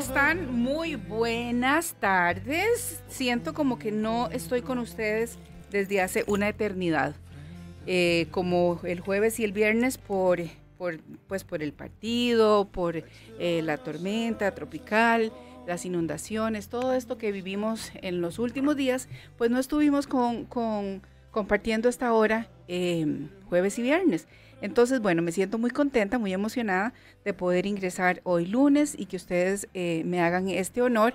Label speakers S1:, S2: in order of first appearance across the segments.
S1: están?
S2: Muy buenas tardes. Siento como que no estoy con ustedes desde hace una eternidad. Eh, como el jueves y el viernes por, pues por el partido, por eh, la tormenta tropical, las inundaciones, todo esto que vivimos en los últimos días, pues no estuvimos con, compartiendo esta hora eh, jueves y viernes. Entonces, bueno, me siento muy contenta, muy emocionada de poder ingresar hoy lunes y que ustedes eh, me hagan este honor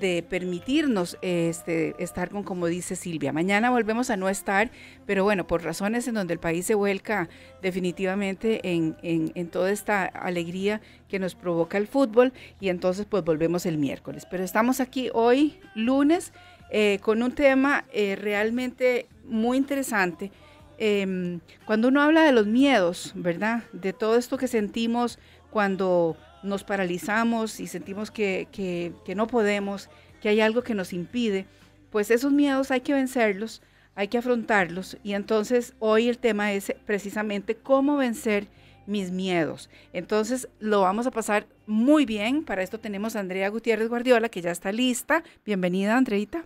S2: de permitirnos este, estar con, como dice Silvia. Mañana volvemos a no estar, pero bueno, por razones en donde el país se vuelca definitivamente en, toda esta alegría que nos provoca el fútbol y entonces pues volvemos el miércoles. Pero estamos aquí hoy, lunes, eh, con un tema eh, realmente muy interesante Em, cuando uno habla de los miedos, ¿verdad? De todo esto que sentimos cuando nos paralizamos y sentimos que, que, que no podemos, que hay algo que nos impide, pues esos miedos hay que vencerlos, hay que afrontarlos. Y entonces hoy el tema es precisamente cómo vencer mis miedos. Entonces lo vamos a pasar muy bien. Para esto tenemos a Andrea Gutiérrez Guardiola, que ya está lista. Bienvenida, Andreita.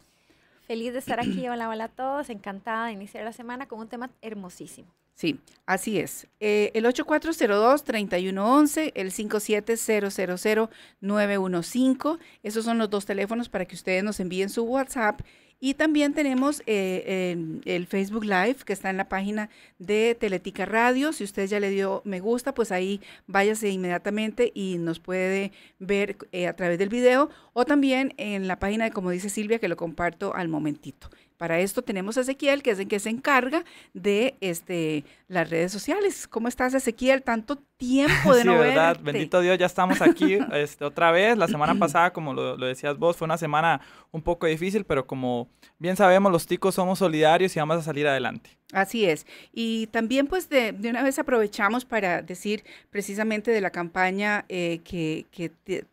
S3: Feliz de estar aquí. Hola, hola a todos. Encantada de iniciar la semana con un tema hermosísimo.
S2: Sí, así es. Eh, el 8402-3111, el 5700-915. Esos son los dos teléfonos para que ustedes nos envíen su WhatsApp y también tenemos eh, el, Facebook Live que está en la página de Teletica Radio. Si usted ya le dio me gusta, pues ahí váyase inmediatamente y nos puede ver eh, a través del video o también en la página de Como dice Silvia, que lo comparto al momentito. Para esto tenemos a Ezequiel, que es el que se encarga de este, las redes sociales. ¿Cómo estás, Ezequiel? Tanto tiempo de sí, no verdad. Bendito
S1: Dios, ya estamos aquí este, otra vez. La semana pasada, como lo, lo, decías vos, fue una semana un poco difícil, pero como bien sabemos, los ticos somos solidarios y vamos a salir adelante.
S2: Así es. Y también pues de, una vez aprovechamos para decir precisamente de la campaña eh, que,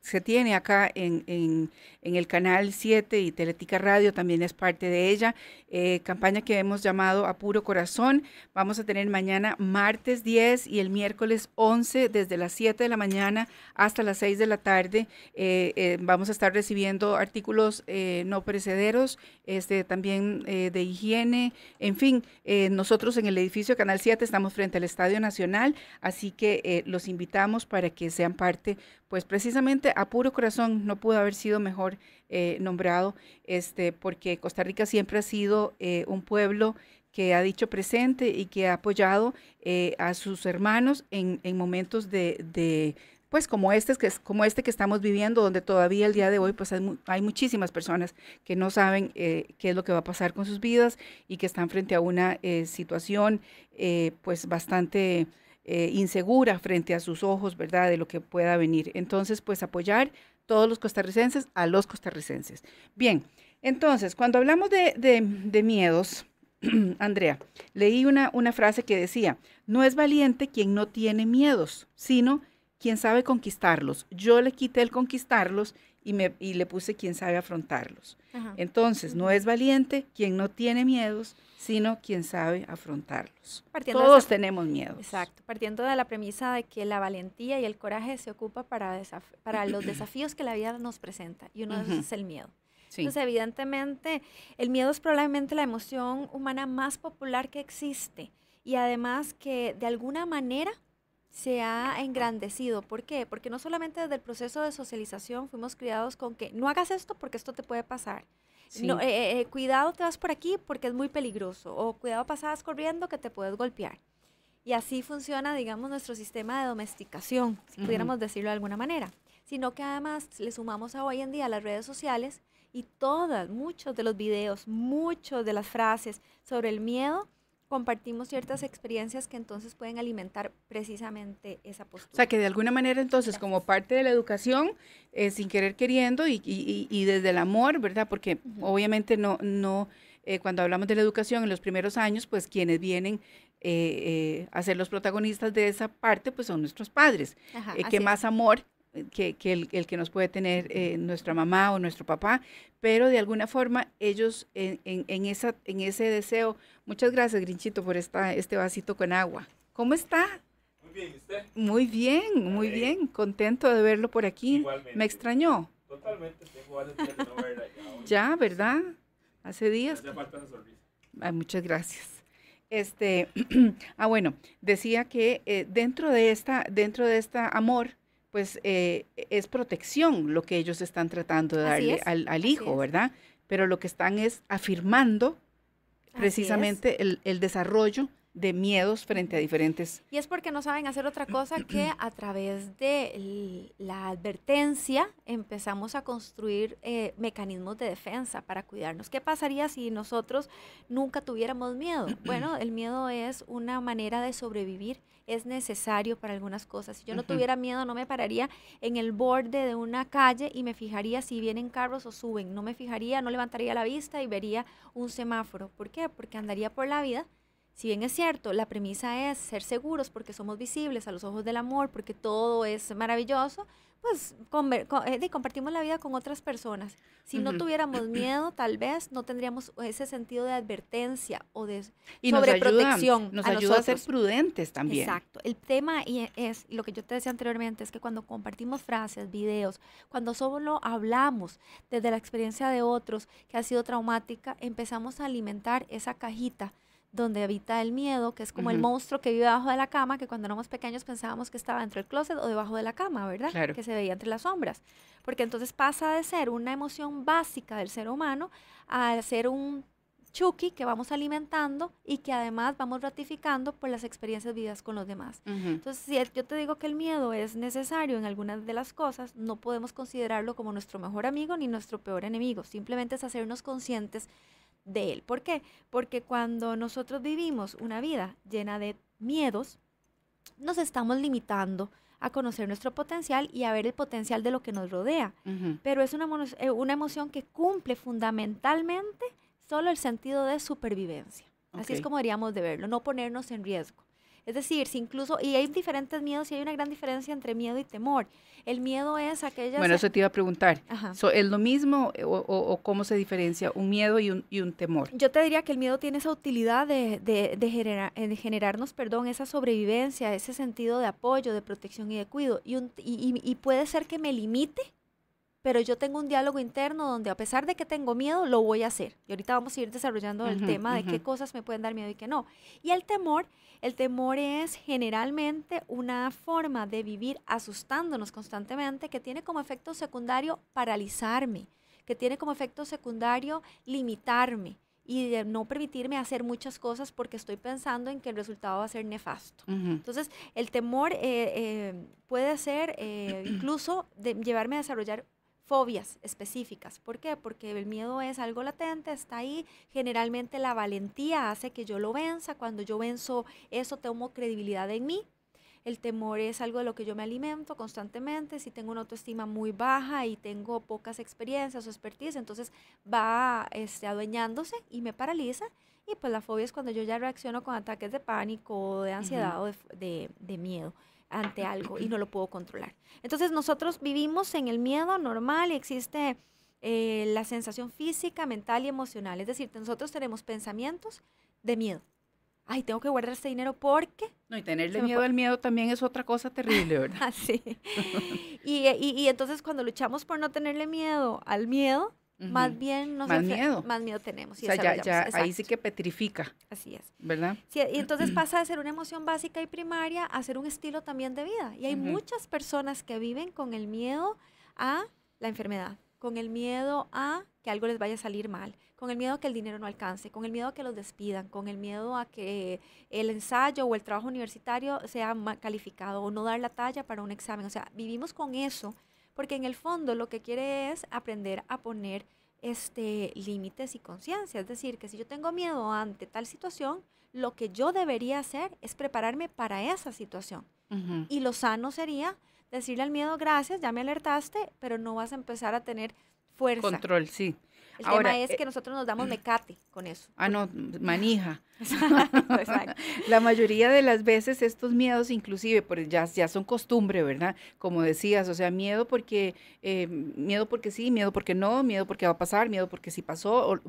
S2: se tiene acá en, en, el Canal 7 y Teletica Radio también es parte de ella, eh, campaña que hemos llamado A Puro Corazón. Vamos a tener mañana martes 10 y el miércoles 11 desde las 7 de la mañana hasta las 6 de la tarde. Eh, vamos a estar recibiendo artículos no perecederos, este, también de higiene, en fin. Eh, nosotros en el edificio Canal 7 estamos frente al Estadio Nacional, así que eh, los invitamos para que sean parte, pues precisamente a puro corazón, no pudo haber sido mejor eh, nombrado, este, porque Costa Rica siempre ha sido un pueblo que ha dicho presente y que ha apoyado a sus hermanos en, momentos de pues como este, que, como este que estamos viviendo, donde todavía el día de hoy pues hay, muchísimas personas que no saben eh, qué es lo que va a pasar con sus vidas y que están frente a una eh, situación eh, pues bastante insegura frente a sus ojos, ¿verdad? De lo que pueda venir. Entonces, pues apoyar todos los costarricenses a los costarricenses. Bien, entonces, cuando hablamos de, miedos, Andrea, leí una, una frase que decía, no es valiente quien no tiene miedos, sino ¿Quién sabe conquistarlos. Yo le quité el conquistarlos y, me, le puse quien sabe afrontarlos. Entonces, no es valiente quien no tiene miedos, sino quien sabe afrontarlos. Todos tenemos miedos.
S3: Exacto, partiendo de la premisa de que la valentía y el coraje se ocupa para, los desafíos que la vida nos presenta, y uno de esos es el miedo. Entonces, evidentemente, el miedo es probablemente la emoción humana más popular que existe y además que de alguna manera se ha engrandecido. ¿Por qué? Porque no solamente desde el proceso de socialización fuimos criados con que no hagas esto porque esto te puede pasar. Eh, eh, cuidado, te vas por aquí porque es muy peligroso. O cuidado, pasadas corriendo que te puedes golpear. Y así funciona, digamos, nuestro sistema de domesticación, si pudiéramos decirlo de alguna manera. Sino que además le sumamos a hoy en día las redes sociales y todas, muchos de los videos, muchos de las frases sobre el miedo compartimos ciertas experiencias que entonces pueden alimentar precisamente esa postura. O sea,
S2: que de alguna manera entonces como parte de la educación, eh, sin querer queriendo y, y, desde el amor, ¿verdad? Porque obviamente no, no eh, cuando hablamos de la educación en los primeros años, pues quienes vienen eh, eh, a ser los protagonistas de esa parte, pues son nuestros padres, Ajá, eh, que más amor que, el, que nos puede tener eh, nuestra mamá o nuestro papá, pero de alguna forma ellos en, esa, en ese deseo, muchas gracias Grinchito por esta, este vasito con agua. ¿Cómo está? Muy bien, ¿y usted? Muy bien, muy bien, contento de verlo por aquí. ¿Me extrañó? Totalmente,
S1: ya.
S2: ¿verdad? Hace días. muchas gracias. Este, ah, bueno, decía que eh, dentro de esta, dentro de esta amor, pues eh, e, es protección lo que ellos están tratando de darle al, hijo, ¿verdad? Pero lo que están es afirmando precisamente el, desarrollo de miedos frente a diferentes.
S3: Y es porque no saben hacer otra cosa que a través de la advertencia empezamos a construir eh, mecanismos de defensa para cuidarnos. ¿Qué pasaría si nosotros nunca tuviéramos miedo? Bueno, el miedo es una manera de sobrevivir, es necesario para algunas cosas. Si yo no tuviera miedo, no me pararía en el borde de una calle y me fijaría si vienen carros o suben. No me fijaría, no levantaría la vista y vería un semáforo. ¿Por qué? Porque andaría por la vida si bien es cierto, la premisa es ser seguros porque somos visibles a los ojos del amor, porque todo es maravilloso, pues eh, compartimos la vida con otras personas. Si no tuviéramos miedo, tal vez no tendríamos ese sentido de advertencia o de y sobreprotección. Nos ayuda, nos a, a ser
S2: prudentes también. Exacto.
S3: El tema e, es, lo que yo te decía anteriormente, es que cuando compartimos frases, videos, cuando solo hablamos desde la experiencia de otros que ha sido traumática, empezamos a alimentar esa cajita donde habita el miedo, que es como el monstruo que vive debajo de la cama, que cuando éramos pequeños pensábamos que estaba dentro del closet o debajo de la cama, ¿verdad? Claro. Que se veía entre las sombras. Porque entonces pasa de ser una emoción básica del ser humano a ser un chuki que vamos alimentando y que además vamos ratificando por las experiencias vividas con los demás. Entonces, si yo te digo que el miedo es necesario en algunas de las cosas, no podemos considerarlo como nuestro mejor amigo ni nuestro peor enemigo, simplemente es hacernos conscientes de Él. ¿Por qué? Porque cuando nosotros vivimos una vida llena de miedos, nos estamos limitando a conocer nuestro potencial y a ver el potencial de lo que nos rodea. Pero es una, eh, una, emoción que cumple fundamentalmente solo el sentido de supervivencia. Así es como deberíamos de verlo, no ponernos en riesgo. Es decir, si incluso, y hay diferentes miedos y hay una gran diferencia entre miedo y temor. El miedo es aquella... Bueno, eso te
S2: iba a preguntar. So, ¿Es lo mismo eh, o, cómo se diferencia un miedo y un, y un, temor?
S3: Yo te diría que el miedo tiene esa utilidad de, de, de, eh, generarnos, perdón, esa sobrevivencia, ese sentido de apoyo, de protección y de cuido. Y, y, y puede ser que me limite pero yo tengo un diálogo interno donde a pesar de que tengo miedo, lo voy a hacer. Y ahorita vamos a ir desarrollando el tema de qué cosas me pueden dar miedo y qué no. Y el temor, el temor es generalmente una forma de vivir asustándonos constantemente que tiene como efecto secundario paralizarme, que tiene como efecto secundario limitarme y de no permitirme hacer muchas cosas porque estoy pensando en que el resultado va a ser nefasto. Entonces, el temor eh, eh, puede ser eh, incluso de llevarme a desarrollar fobias específicas. ¿Por qué? Porque el miedo es algo latente, está ahí. Generalmente la valentía hace que yo lo venza. Cuando yo venzo eso, tomo credibilidad en mí. El temor es algo de lo que yo me alimento constantemente. Si tengo una autoestima muy baja y tengo pocas experiencias o expertise, entonces va este, adueñándose y me paraliza. Y pues la fobia es cuando yo ya reacciono con ataques de pánico, de ansiedad o de miedo ante algo y no lo puedo controlar. Entonces nosotros vivimos en el miedo normal y existe eh, la sensación física, mental y emocional. Es decir, nosotros tenemos pensamientos de miedo. Ay, tengo que guardar este dinero porque... No, y tenerle miedo al miedo también es otra cosa terrible, ¿verdad? Así. Ah, y entonces cuando luchamos por no tenerle miedo al miedo, más bien nos más miedo. Más miedo tenemos. o sea, ya, ahí sí
S2: que petrifica. Así es. ¿Verdad?
S3: Sí, y entonces pasa de ser una emoción básica y primaria a ser un estilo también de vida. Y hay muchas personas que viven con el miedo a la enfermedad, con el miedo a que algo les vaya a salir mal, con el miedo a que el dinero no alcance, con el miedo a que los despidan, con el miedo a que el ensayo o el trabajo universitario sea mal calificado o no dar la talla para un examen. O sea, vivimos con eso porque en el fondo lo que quiere es aprender a poner este, límites y conciencia. Es decir, que si yo tengo miedo ante tal situación, lo que yo debería hacer es prepararme para esa situación. Y lo sano sería decirle al miedo, gracias, ya me alertaste, pero no vas a empezar a tener fuerza. Control, sí.
S2: El Ahora, tema es eh, que nosotros nos damos
S3: mecate con eso.
S2: Ah, no, manija. La mayoría de las veces estos miedos, inclusive, por, ya, ya son costumbre, ¿verdad? Como decías, o sea, miedo porque, eh, miedo porque sí, miedo porque no, miedo porque va a pasar, miedo porque sí pasó,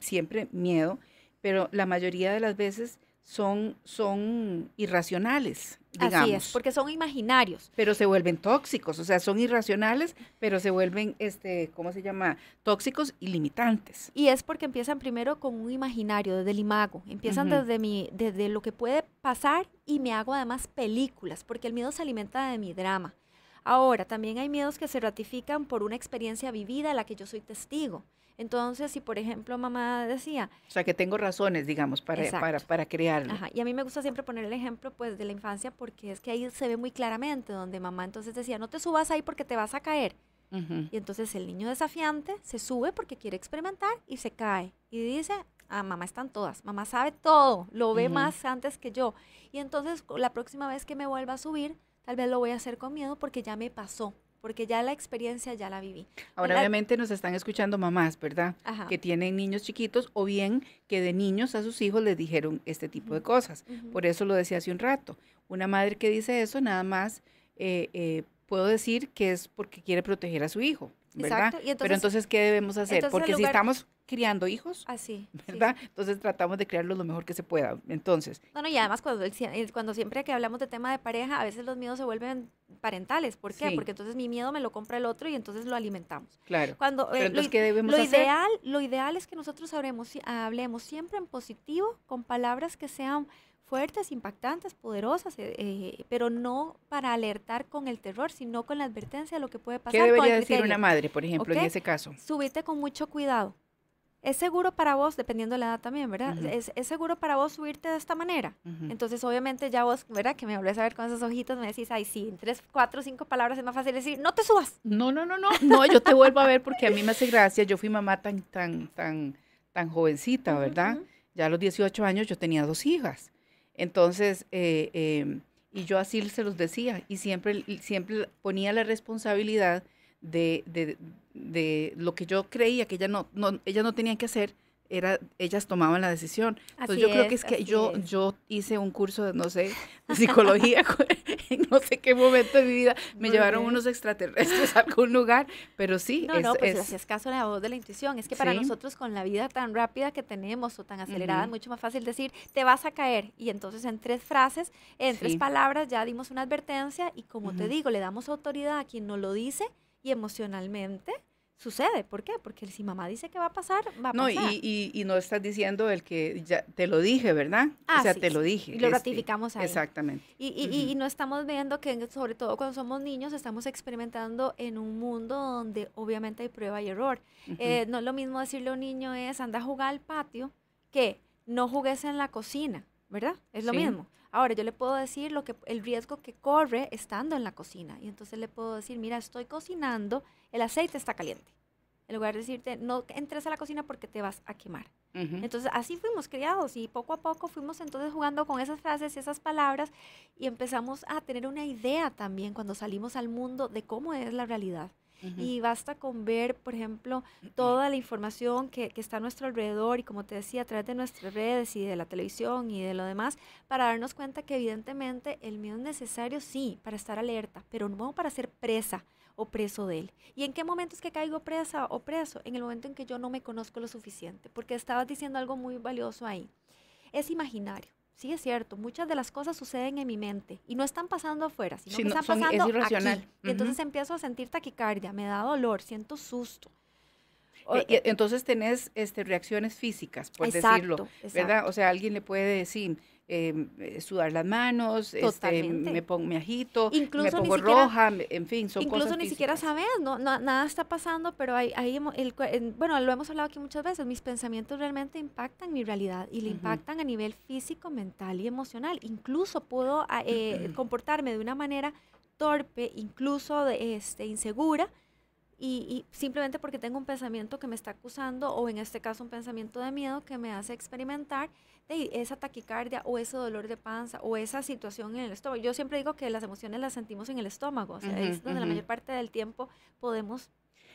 S2: siempre miedo, pero la mayoría de las veces son, son irracionales, digamos. Así es, porque son imaginarios. Pero se vuelven tóxicos, o sea, son irracionales, pero se vuelven, este, ¿cómo se llama? Tóxicos y limitantes. Y es porque empiezan
S3: primero con un imaginario, desde el imago. Empiezan desde, mi, desde lo que puede pasar y me hago además películas, porque el miedo se alimenta de mi drama. Ahora, también hay miedos que se ratifican por una experiencia vivida a la que yo soy testigo. Entonces, si por ejemplo mamá decía...
S2: O sea, que tengo razones, digamos, para, para, para crearlo.
S3: Y a mí me gusta siempre poner el ejemplo pues de la infancia porque es que ahí se ve muy claramente donde mamá entonces decía, no te subas ahí porque te vas a caer. Y entonces el niño desafiante se sube porque quiere experimentar y se cae. Y dice, ah, mamá están todas, mamá sabe todo, lo ve más antes que yo. Y entonces la próxima vez que me vuelva a subir, tal vez lo voy a hacer con miedo porque ya me pasó porque ya la experiencia ya la viví. Ahora
S2: obviamente nos están escuchando mamás, ¿verdad? Que tienen niños chiquitos o bien que de niños a sus hijos les dijeron este tipo de cosas. Por eso lo decía hace un rato. Una madre que dice eso nada más eh, eh, puedo decir que es porque quiere proteger a su hijo. Exacto. Pero entonces, ¿qué debemos hacer? Porque si estamos criando hijos, así, ¿verdad? Entonces tratamos de criarlos lo mejor que se pueda. Entonces.
S3: bueno y además cuando, siempre que hablamos de tema de pareja, a veces los miedos se vuelven parentales. ¿Por qué? Porque entonces mi miedo me lo compra el otro y entonces lo alimentamos. Claro. Cuando, eh, lo, Ideal, lo ideal es que nosotros hablemos, hablemos siempre en positivo, con palabras que sean fuertes, impactantes, poderosas, eh, eh, pero no para alertar con el terror, sino con la advertencia de lo que puede pasar. ¿Qué debería decir una madre, por ejemplo, en ese caso? Subirte con mucho cuidado. Es seguro para vos, dependiendo de la edad también, ¿verdad? es, seguro para vos subirte de esta manera. Entonces, obviamente, ya vos, ¿verdad? Que me volvés a ver con esas ojitos, me decís, ay, sí, en tres, cuatro, cinco palabras es más fácil decir, no te subas.
S2: No, no, no, no, no, yo te vuelvo a ver porque a mí me hace gracia. Yo fui mamá tan, tan, tan, tan jovencita, ¿verdad? Ya a los 18 años yo tenía dos hijas. Entonces, eh, em, y yo así se los decía, y siempre, siempre ponía la responsabilidad de, de, de lo que yo creía que ella no, no, ella no tenía que hacer, era, ellas tomaban la decisión. Entonces yo creo que es que yo, yo hice un curso de, no sé, de psicología, en no sé qué momento de mi vida, me llevaron unos extraterrestres a algún lugar, pero sí. No, es, no, pues es
S3: caso la voz de la intuición. Es que para nosotros con la vida tan rápida que tenemos o tan acelerada, es mucho más fácil decir, te vas a caer. Y entonces en tres frases, en tres palabras, ya dimos una advertencia y como te digo, le damos autoridad a quien no lo dice y emocionalmente sucede. ¿Por qué? Porque si mamá dice que va a pasar, va a pasar. No, y,
S2: no estás diciendo el que ya te lo dije, ¿verdad? o ah, sea, te lo dije. Y lo este, ratificamos ahí. Exactamente. Y, y,
S3: no estamos viendo que, sobre todo cuando somos niños, estamos experimentando en un mundo donde obviamente hay prueba y error. Eh, no es lo mismo decirle a un niño es anda a jugar al patio que no jugues en la cocina, ¿verdad? Es lo mismo. Ahora, yo le puedo decir lo que el riesgo que corre estando en la cocina. Y entonces le puedo decir, mira, estoy cocinando el aceite está caliente. En lugar de decirte, no entres a la cocina porque te vas a quemar. Entonces así fuimos criados y poco a poco fuimos entonces jugando con esas frases y esas palabras y empezamos a tener una idea también cuando salimos al mundo de cómo es la realidad. Y basta con ver, por ejemplo, toda la información que, que, está a nuestro alrededor y como te decía, a través de nuestras redes y de la televisión y de lo demás, para darnos cuenta que evidentemente el miedo es necesario, sí, para estar alerta, pero no para ser presa o preso de él. ¿Y en qué momento es que caigo presa o preso? En el momento en que yo no me conozco lo suficiente, porque estabas diciendo algo muy valioso ahí. Es imaginario. Sí, es cierto, muchas de las cosas suceden en mi mente y no están pasando afuera, sino que están pasando Aquí. Y entonces empiezo a sentir taquicardia, me da dolor, siento susto,
S2: entonces tenés este, reacciones físicas, por decirlo, ¿verdad? Exacto. O sea, alguien le puede decir, em, eh, sudar las manos, este, me, pongo, me agito, incluso me pongo roja, en fin, son incluso ni siquiera
S3: sabes, no, nada está pasando, pero ahí, bueno, lo hemos hablado aquí muchas veces, mis pensamientos realmente impactan mi realidad y le impactan a nivel físico, mental y emocional. Incluso puedo ah, eh, comportarme de una manera torpe, incluso de, este, insegura, y, simplemente porque tengo un pensamiento que me está acusando o en este caso un pensamiento de miedo que me hace experimentar esa taquicardia o ese dolor de panza o esa situación en el estómago. Yo siempre digo que las emociones las sentimos en el estómago, o sea, es donde la mayor parte del tiempo podemos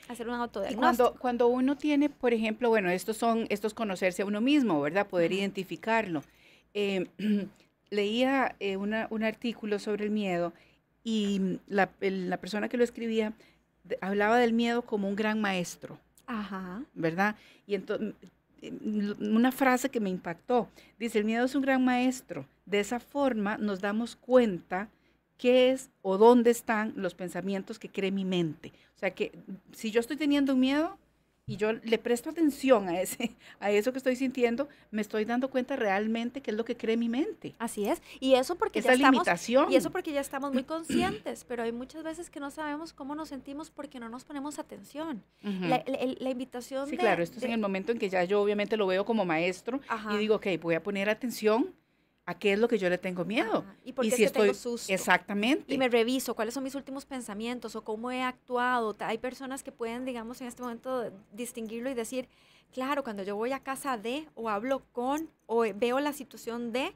S3: hacer una autodiagnóstico. cuando,
S2: cuando uno tiene, por ejemplo, bueno, estos son, estos conocerse a uno mismo, ¿verdad? Poder identificarlo. Eh, leía eh, un artículo sobre el miedo y la, la persona que lo escribía hablaba del miedo como un gran maestro. Ajá. ¿Verdad? Y entonces, mm, mm, una frase que me impactó. Dice, el miedo es un gran maestro. De esa forma nos damos cuenta qué es o dónde están los pensamientos que cree mi mente. O sea que si yo estoy teniendo miedo, y yo le presto atención a, ese, a eso que estoy sintiendo, me estoy dando cuenta realmente qué es lo que cree mi mente. Así es, y eso porque, Esa ya, limitación. Estamos, y eso porque ya estamos muy conscientes, pero hay muchas veces que no sabemos cómo nos sentimos porque
S3: no nos ponemos atención. la, invitación... Sí, claro, esto es en el
S2: momento en que ya yo obviamente lo veo como maestro y digo, ok, voy a poner atención a qué es lo que yo le tengo miedo. Y por qué si tengo susto. Exactamente. Y me reviso, cuáles son mis últimos pensamientos o cómo he
S3: actuado. Hay personas que pueden, digamos, en este momento distinguirlo y decir, claro, cuando yo voy a casa de o hablo con o veo la situación de,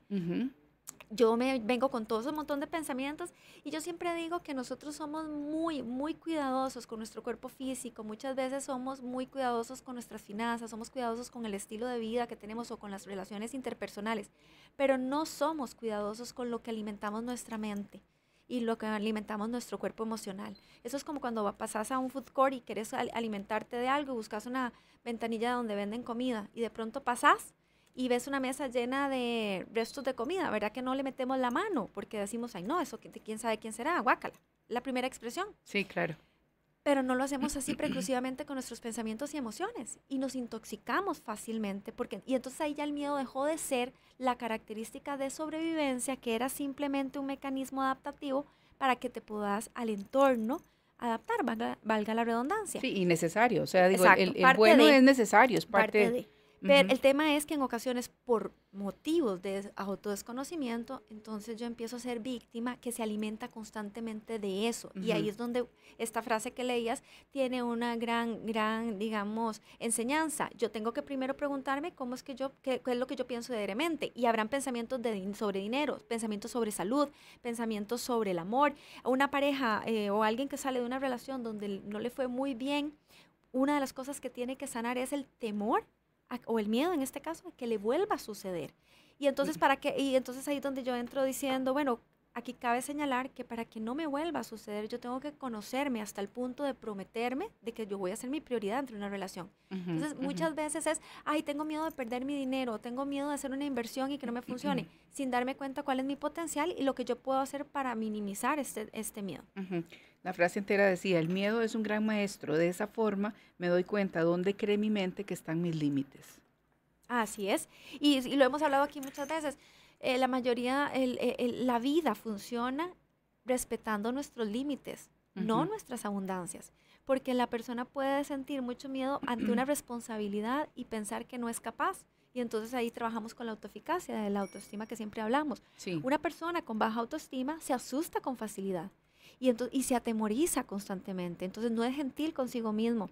S3: yo me vengo con todo ese montón de pensamientos y yo siempre digo que nosotros somos muy, muy cuidadosos con nuestro cuerpo físico, muchas veces somos muy cuidadosos con nuestras finanzas, somos cuidadosos con el estilo de vida que tenemos o con las relaciones interpersonales, pero no somos cuidadosos con lo que alimentamos nuestra mente y lo que alimentamos nuestro cuerpo emocional. Eso es como cuando pasas a un food court y quieres alimentarte de algo, buscas una ventanilla donde venden comida y de pronto pasas y ves una mesa llena de restos de comida, ¿verdad? Que no le metemos la mano porque decimos, ay, no, eso quién sabe quién será, guácala. La primera expresión. Sí, claro. Pero no lo hacemos así preclusivamente con nuestros pensamientos y emociones y nos intoxicamos fácilmente porque y entonces ahí ya el miedo dejó de ser la característica de sobrevivencia que era simplemente un mecanismo adaptativo para que te puedas al entorno adaptar, valga,
S2: la redundancia.
S3: Sí, y necesario, o sea, el, bueno es necesario, es parte, parte de pero el tema es que en ocasiones por motivos de autodesconocimiento, entonces yo empiezo a ser víctima que se alimenta constantemente de eso. Y ahí es donde esta frase que leías tiene una gran, gran, digamos, enseñanza. Yo tengo que primero preguntarme cómo es que yo, qué, es lo que yo pienso de deremente. Y habrán pensamientos de, sobre dinero, pensamientos sobre salud, pensamientos sobre el amor. Una pareja eh, o alguien que sale de una relación donde no le fue muy bien, una de las cosas que tiene que sanar es el temor o el miedo en este caso, a que le vuelva a suceder. Y entonces, para que, y entonces ahí es donde yo entro diciendo, bueno, aquí cabe señalar que para que no me vuelva a suceder, yo tengo que conocerme hasta el punto de prometerme de que yo voy a ser mi prioridad entre una relación. Entonces, muchas veces es, ay, tengo miedo de perder mi dinero, tengo miedo de hacer una inversión y que no me funcione, sin darme cuenta cuál es mi potencial y lo que
S2: yo puedo hacer para minimizar este, este miedo. La frase entera decía, el miedo es un gran maestro, de esa forma me doy cuenta dónde cree mi mente que están mis límites.
S3: Así es, y, lo hemos hablado aquí muchas veces, eh, la mayoría, eh, la vida funciona respetando nuestros límites, no nuestras abundancias, porque la persona puede sentir mucho miedo ante una responsabilidad y pensar que no es capaz. Y entonces ahí trabajamos con la autoeficacia, de la autoestima que siempre hablamos. Una persona con baja autoestima se asusta con facilidad y, se atemoriza constantemente. Entonces no es gentil consigo mismo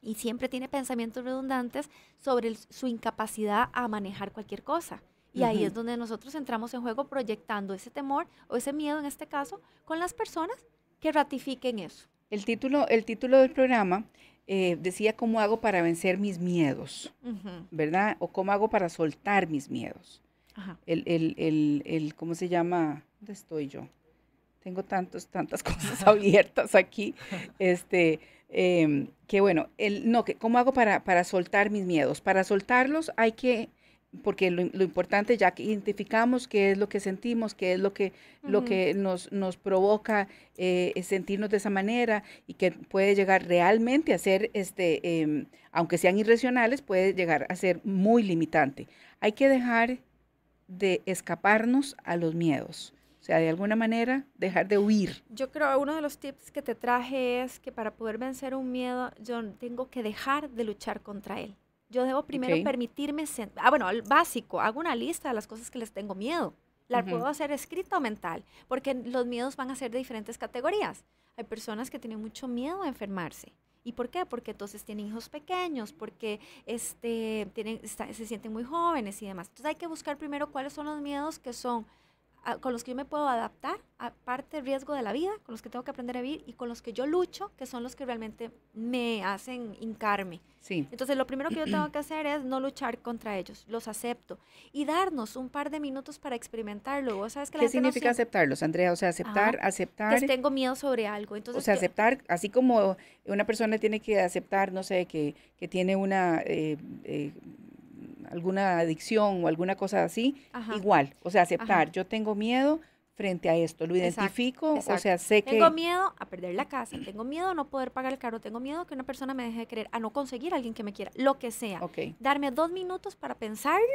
S3: y siempre tiene pensamientos redundantes sobre su incapacidad a manejar cualquier cosa. Y ahí es donde nosotros entramos en juego proyectando ese temor o ese miedo en este caso con las personas que ratifiquen eso.
S2: El título, el título del programa eh, decía cómo hago para vencer mis miedos, ¿verdad? O cómo hago para soltar mis miedos. El, el, ¿cómo se llama? ¿Dónde estoy yo? tengo tantos, tantas cosas abiertas aquí, este, em, que bueno, el, no, que, ¿cómo hago para, para soltar mis miedos? Para soltarlos hay que, porque lo, importante ya que identificamos qué es lo que sentimos, qué es lo que, lo que nos, nos provoca eh, sentirnos de esa manera y que puede llegar realmente a ser, este, em, aunque sean irracionales, puede llegar a ser muy limitante. Hay que dejar de escaparnos a los miedos sea, de alguna manera dejar de huir.
S3: Yo creo uno de los tips que te traje es que para poder vencer un miedo, yo tengo que dejar de luchar contra él. Yo debo primero permitirme, ah, bueno, el básico, hago una lista de las cosas que les tengo miedo. La puedo hacer escrita o mental, porque los miedos van a ser de diferentes categorías. Hay personas que tienen mucho miedo a enfermarse. ¿Y por qué? Porque entonces tienen hijos pequeños, porque este, tienen, se sienten muy jóvenes y demás. Entonces hay que buscar primero cuáles son los miedos que son con los que yo me puedo adaptar a parte riesgo de la vida, con los que tengo que aprender a vivir y con los que yo lucho, que son los que realmente me hacen hincarme. Sí. Entonces, lo primero que yo tengo que hacer es no luchar contra ellos, los acepto y darnos un par de minutos para experimentarlo. sabes ¿Qué significa
S2: aceptarlos, Andrea? O sea, aceptar, aceptar. Que
S3: tengo miedo sobre algo. Entonces, o sea,
S2: aceptar, así como una persona tiene que aceptar, no sé, que, que tiene una. Eh, eh, alguna adicción o alguna cosa así, igual, o sea, aceptar, yo tengo miedo frente a esto, lo identifico, o sea, sé que... Tengo
S3: miedo a perder la casa, tengo miedo a no poder pagar el carro, tengo miedo que una persona me deje de querer, a no conseguir a alguien que me quiera, lo que sea. Darme dos minutos para pensarlo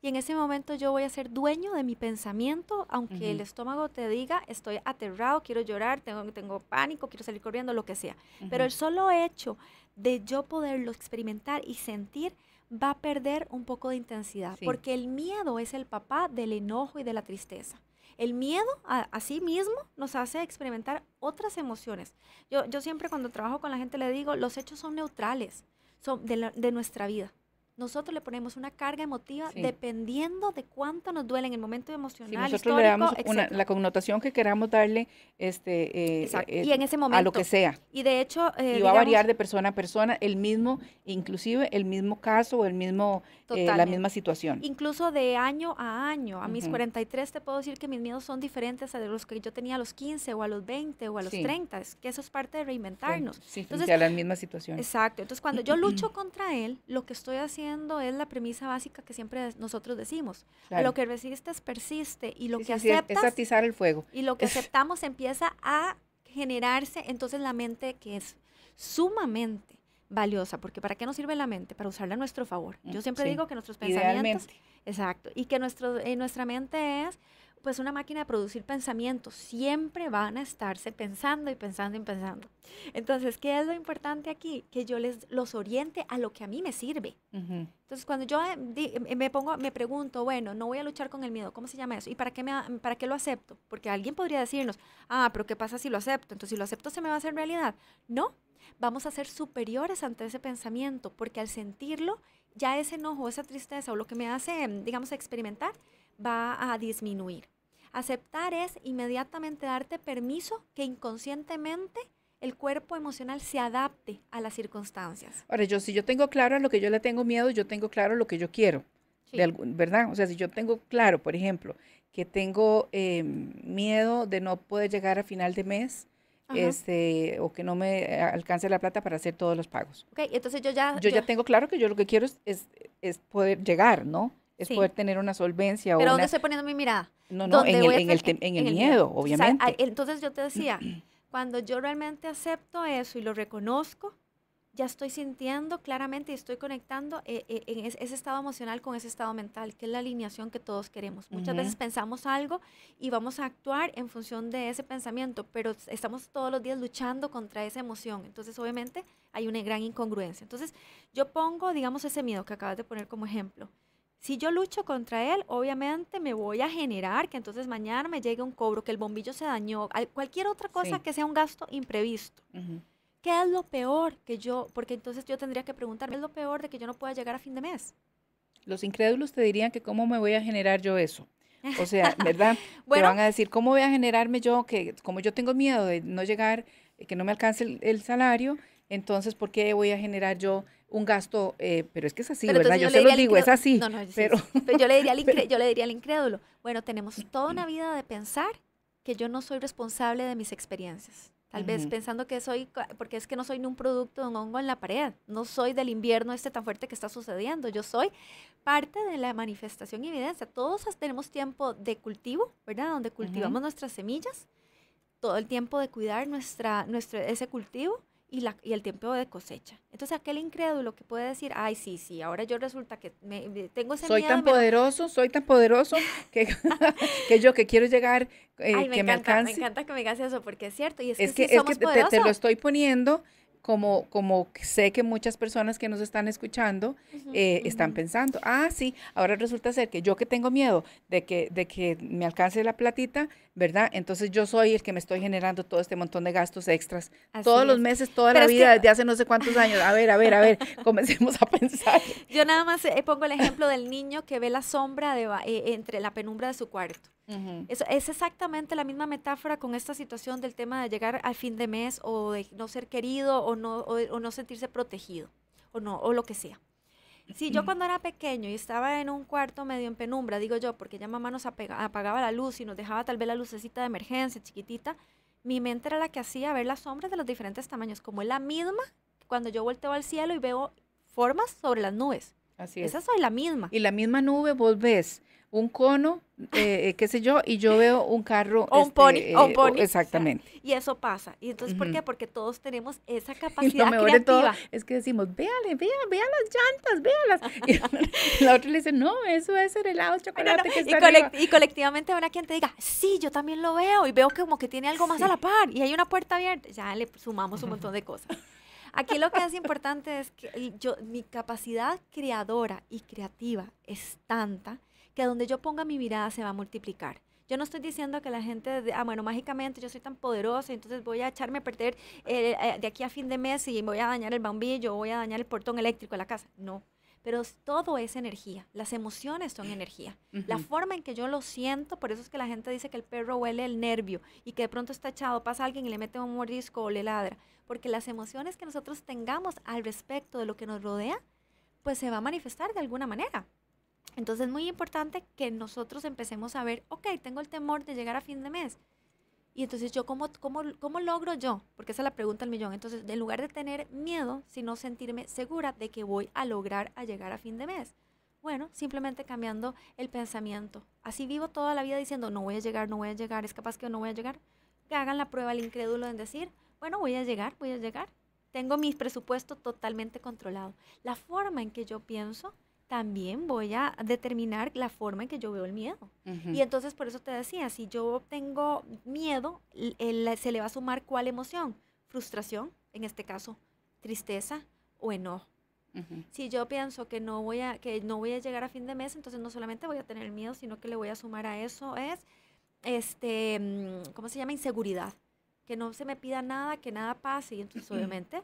S3: y en ese momento yo voy a ser dueño de mi pensamiento, aunque el estómago te diga, estoy aterrado, quiero llorar, tengo, tengo pánico, quiero salir corriendo, lo que sea. Pero el solo hecho de yo poderlo experimentar y sentir va a perder un poco de intensidad, porque el miedo es el papá del enojo y de la tristeza. El miedo a, sí mismo nos hace experimentar otras emociones. Yo, siempre cuando trabajo con la gente le digo, los hechos son neutrales, son de nuestra vida nosotros le ponemos una carga emotiva dependiendo de cuánto nos duele en el momento emocional. y nosotros le la
S2: connotación que queramos darle este, eh, eh, a lo que sea.
S3: Y de hecho... Eh, va a variar de
S2: persona a persona, el mismo, inclusive el mismo caso o el mismo, la misma situación.
S3: Incluso de año a año. A mis 43 te puedo decir que mis miedos son diferentes a los que yo tenía a los 15 o a los 20 o a los 30. Es que eso es parte de reinventarnos.
S2: a la Exacto. Entonces, cuando yo lucho
S3: contra él, lo que estoy haciendo es la premisa básica que siempre nosotros decimos. Lo que resistes persiste y lo que aceptas... es atizar el fuego. Y lo que aceptamos empieza a generarse entonces la mente que es sumamente valiosa, porque ¿para qué nos sirve la mente? Para usarla a nuestro favor. Yo mm, siempre digo que nuestros pensamientos... Idealmente. Exacto. Y que nuestro, eh, nuestra mente es pues una máquina de producir pensamientos, siempre van a estarse pensando y pensando y pensando. Entonces, ¿qué es lo importante aquí? Que yo les los oriente a lo que a mí me sirve.
S2: Entonces,
S3: cuando yo eh, eh, me pongo, me pregunto, bueno, no voy a luchar con el miedo, ¿cómo se llama eso? ¿Y para qué, me, para qué lo acepto? Porque alguien podría decirnos, ah, pero ¿qué pasa si lo acepto? Entonces, si lo acepto, ¿se me va a hacer realidad? No, vamos a ser superiores ante ese pensamiento, porque al sentirlo, ya ese enojo, esa tristeza o lo que me hace, em, digamos, experimentar, va a disminuir. Aceptar es inmediatamente darte permiso que inconscientemente el cuerpo emocional se adapte a las circunstancias.
S2: Ahora, yo si yo tengo claro a lo que yo le tengo miedo, yo tengo claro lo que yo quiero, ¿verdad? O sea, si yo tengo claro, por ejemplo, que tengo em, miedo de no poder llegar a final de mes, este, o que no me eh, alcance la plata para hacer todos los pagos.
S3: Ok, entonces yo ya... Yo, ya tengo
S2: claro que yo lo que quiero es, es poder llegar, ¿no? es poder tener una solvencia. Pero ¿dónde estoy
S3: poniendo mi mirada? No, no, en el, en, miedo, obviamente. entonces yo te decía, cuando yo realmente acepto eso y lo reconozco, ya estoy sintiendo claramente y estoy conectando eh, eh, en ese estado emocional con ese estado mental, que es la alineación que todos queremos. Muchas veces pensamos algo y vamos a actuar en función de ese pensamiento, pero estamos todos los días luchando contra esa emoción. Entonces, obviamente, hay una gran incongruencia. Entonces, yo pongo, digamos, ese miedo que acabas de poner como ejemplo. Si yo lucho contra él, obviamente me voy a generar que entonces mañana me llegue un cobro, que el bombillo se dañó, cualquier otra cosa que sea un gasto imprevisto. ¿Qué es lo peor que yo? Porque entonces yo tendría que preguntarme, ¿qué es lo peor de que yo no pueda llegar a fin de mes?
S2: Los incrédulos te dirían que cómo me voy a generar yo eso. O sea, ¿verdad? te van a decir, ¿cómo voy a generarme yo? Que como yo tengo miedo de no llegar, que no me alcance el, el salario, entonces, ¿por qué voy a generar yo un gasto, eh, pero es que es así, ¿verdad? Yo, se digo, es así. pero... yo, le diría al incrédulo, bueno, tenemos toda una vida de pensar
S3: que yo no soy responsable de mis experiencias. Tal vez pensando que soy, porque es que no soy ni un producto de un hongo en la pared, no soy del invierno este tan fuerte que está sucediendo, yo soy parte de la manifestación y evidencia. Todos tenemos tiempo de cultivo, ¿verdad? Donde cultivamos nuestras semillas, todo el tiempo de cuidar nuestra, nuestro, ese cultivo y, el tiempo de cosecha. Entonces aquel incrédulo que puede decir, ay, sí, sí, ahora yo resulta que me, tengo ese Soy tan
S2: poderoso, soy tan poderoso que, que yo que quiero llegar, eh, me que encanta, me alcance. Me
S3: encanta que me digas eso porque es cierto. Y es, es que, es que te, lo estoy
S2: poniendo como, como sé que muchas personas que nos están escuchando eh, están pensando, ah, sí, ahora resulta ser que yo que tengo miedo de que, de que me alcance la platita, ¿verdad? Entonces yo soy el que me estoy generando todo este montón de gastos extras. Todos los meses, toda la vida, desde hace no sé cuántos años. A ver, a ver, a ver, comencemos a pensar.
S3: Yo nada más eh, pongo el ejemplo del niño que ve la sombra de, eh, entre la penumbra de su cuarto es, exactamente la misma metáfora con esta situación del tema de llegar al fin de mes o de no ser querido o no, o, no sentirse protegido o, no, o lo que sea. Si yo cuando era pequeño y estaba en un cuarto medio en penumbra, digo yo, porque ya mamá nos apagaba la luz y nos dejaba tal vez la lucecita de emergencia chiquitita, mi mente era la que hacía ver las sombras de los diferentes tamaños, como es la misma cuando yo volteo al cielo y veo formas sobre las nubes. Así Esa soy
S2: la misma. Y la misma nube vos ves un cono, eh, eh, qué sé yo, y yo veo un carro. O un este, pony, Exactamente.
S3: y eso pasa. ¿Y entonces por qué? Porque todos tenemos esa capacidad. Y mejor creativa. es que decimos, véale, vea, vea las llantas, véalas.
S2: Y la otra
S3: le dice, no, eso es el helado chocolate que está y, y, colectivamente habrá quien te diga, sí, yo también lo veo y veo como que tiene algo más a la par y hay una puerta abierta. Ya le sumamos un montón de cosas. Aquí lo que es importante es que yo, mi capacidad creadora y creativa es tanta que donde yo ponga mi mirada se va a multiplicar. Yo no estoy diciendo que la gente, ah, bueno, mágicamente yo soy tan poderosa, entonces voy a echarme a perder eh, eh, de aquí a fin de mes y voy a dañar el bombillo, voy a dañar el portón eléctrico de la casa. No. Pero todo es energía. Las emociones son energía. La forma en que yo lo siento, por eso es que la gente dice que el perro huele el nervio y que de pronto está echado, pasa alguien y le mete un mordisco o le ladra. Porque las emociones que nosotros tengamos al respecto de lo que nos rodea, pues se va a manifestar de alguna manera. Entonces es muy importante que nosotros empecemos a ver, ok, tengo el temor de llegar a fin de mes. Y entonces yo, ¿cómo, cómo, cómo logro yo? Porque esa es la pregunta del millón. Entonces, en lugar de tener miedo, sino sentirme segura de que voy a lograr a llegar a fin de mes. Bueno, simplemente cambiando el pensamiento. Así vivo toda la vida diciendo, no voy a llegar, no voy a llegar, es capaz que no voy a llegar. Que hagan la prueba al incrédulo en decir, bueno, voy a llegar, voy a llegar. Tengo mi presupuesto totalmente controlado. La forma en que yo pienso también voy a determinar la forma en que yo veo el miedo. Y entonces por eso te decía, si yo tengo miedo, se le va a sumar cuál emoción? Frustración, en este caso, tristeza o enojo. Si yo pienso que no, voy a, que no voy a llegar a fin de mes, entonces no solamente voy a tener miedo, sino que le voy a sumar a eso es, este, mm, ¿cómo se llama? Inseguridad. Que no se me pida nada, que nada pase. Y entonces obviamente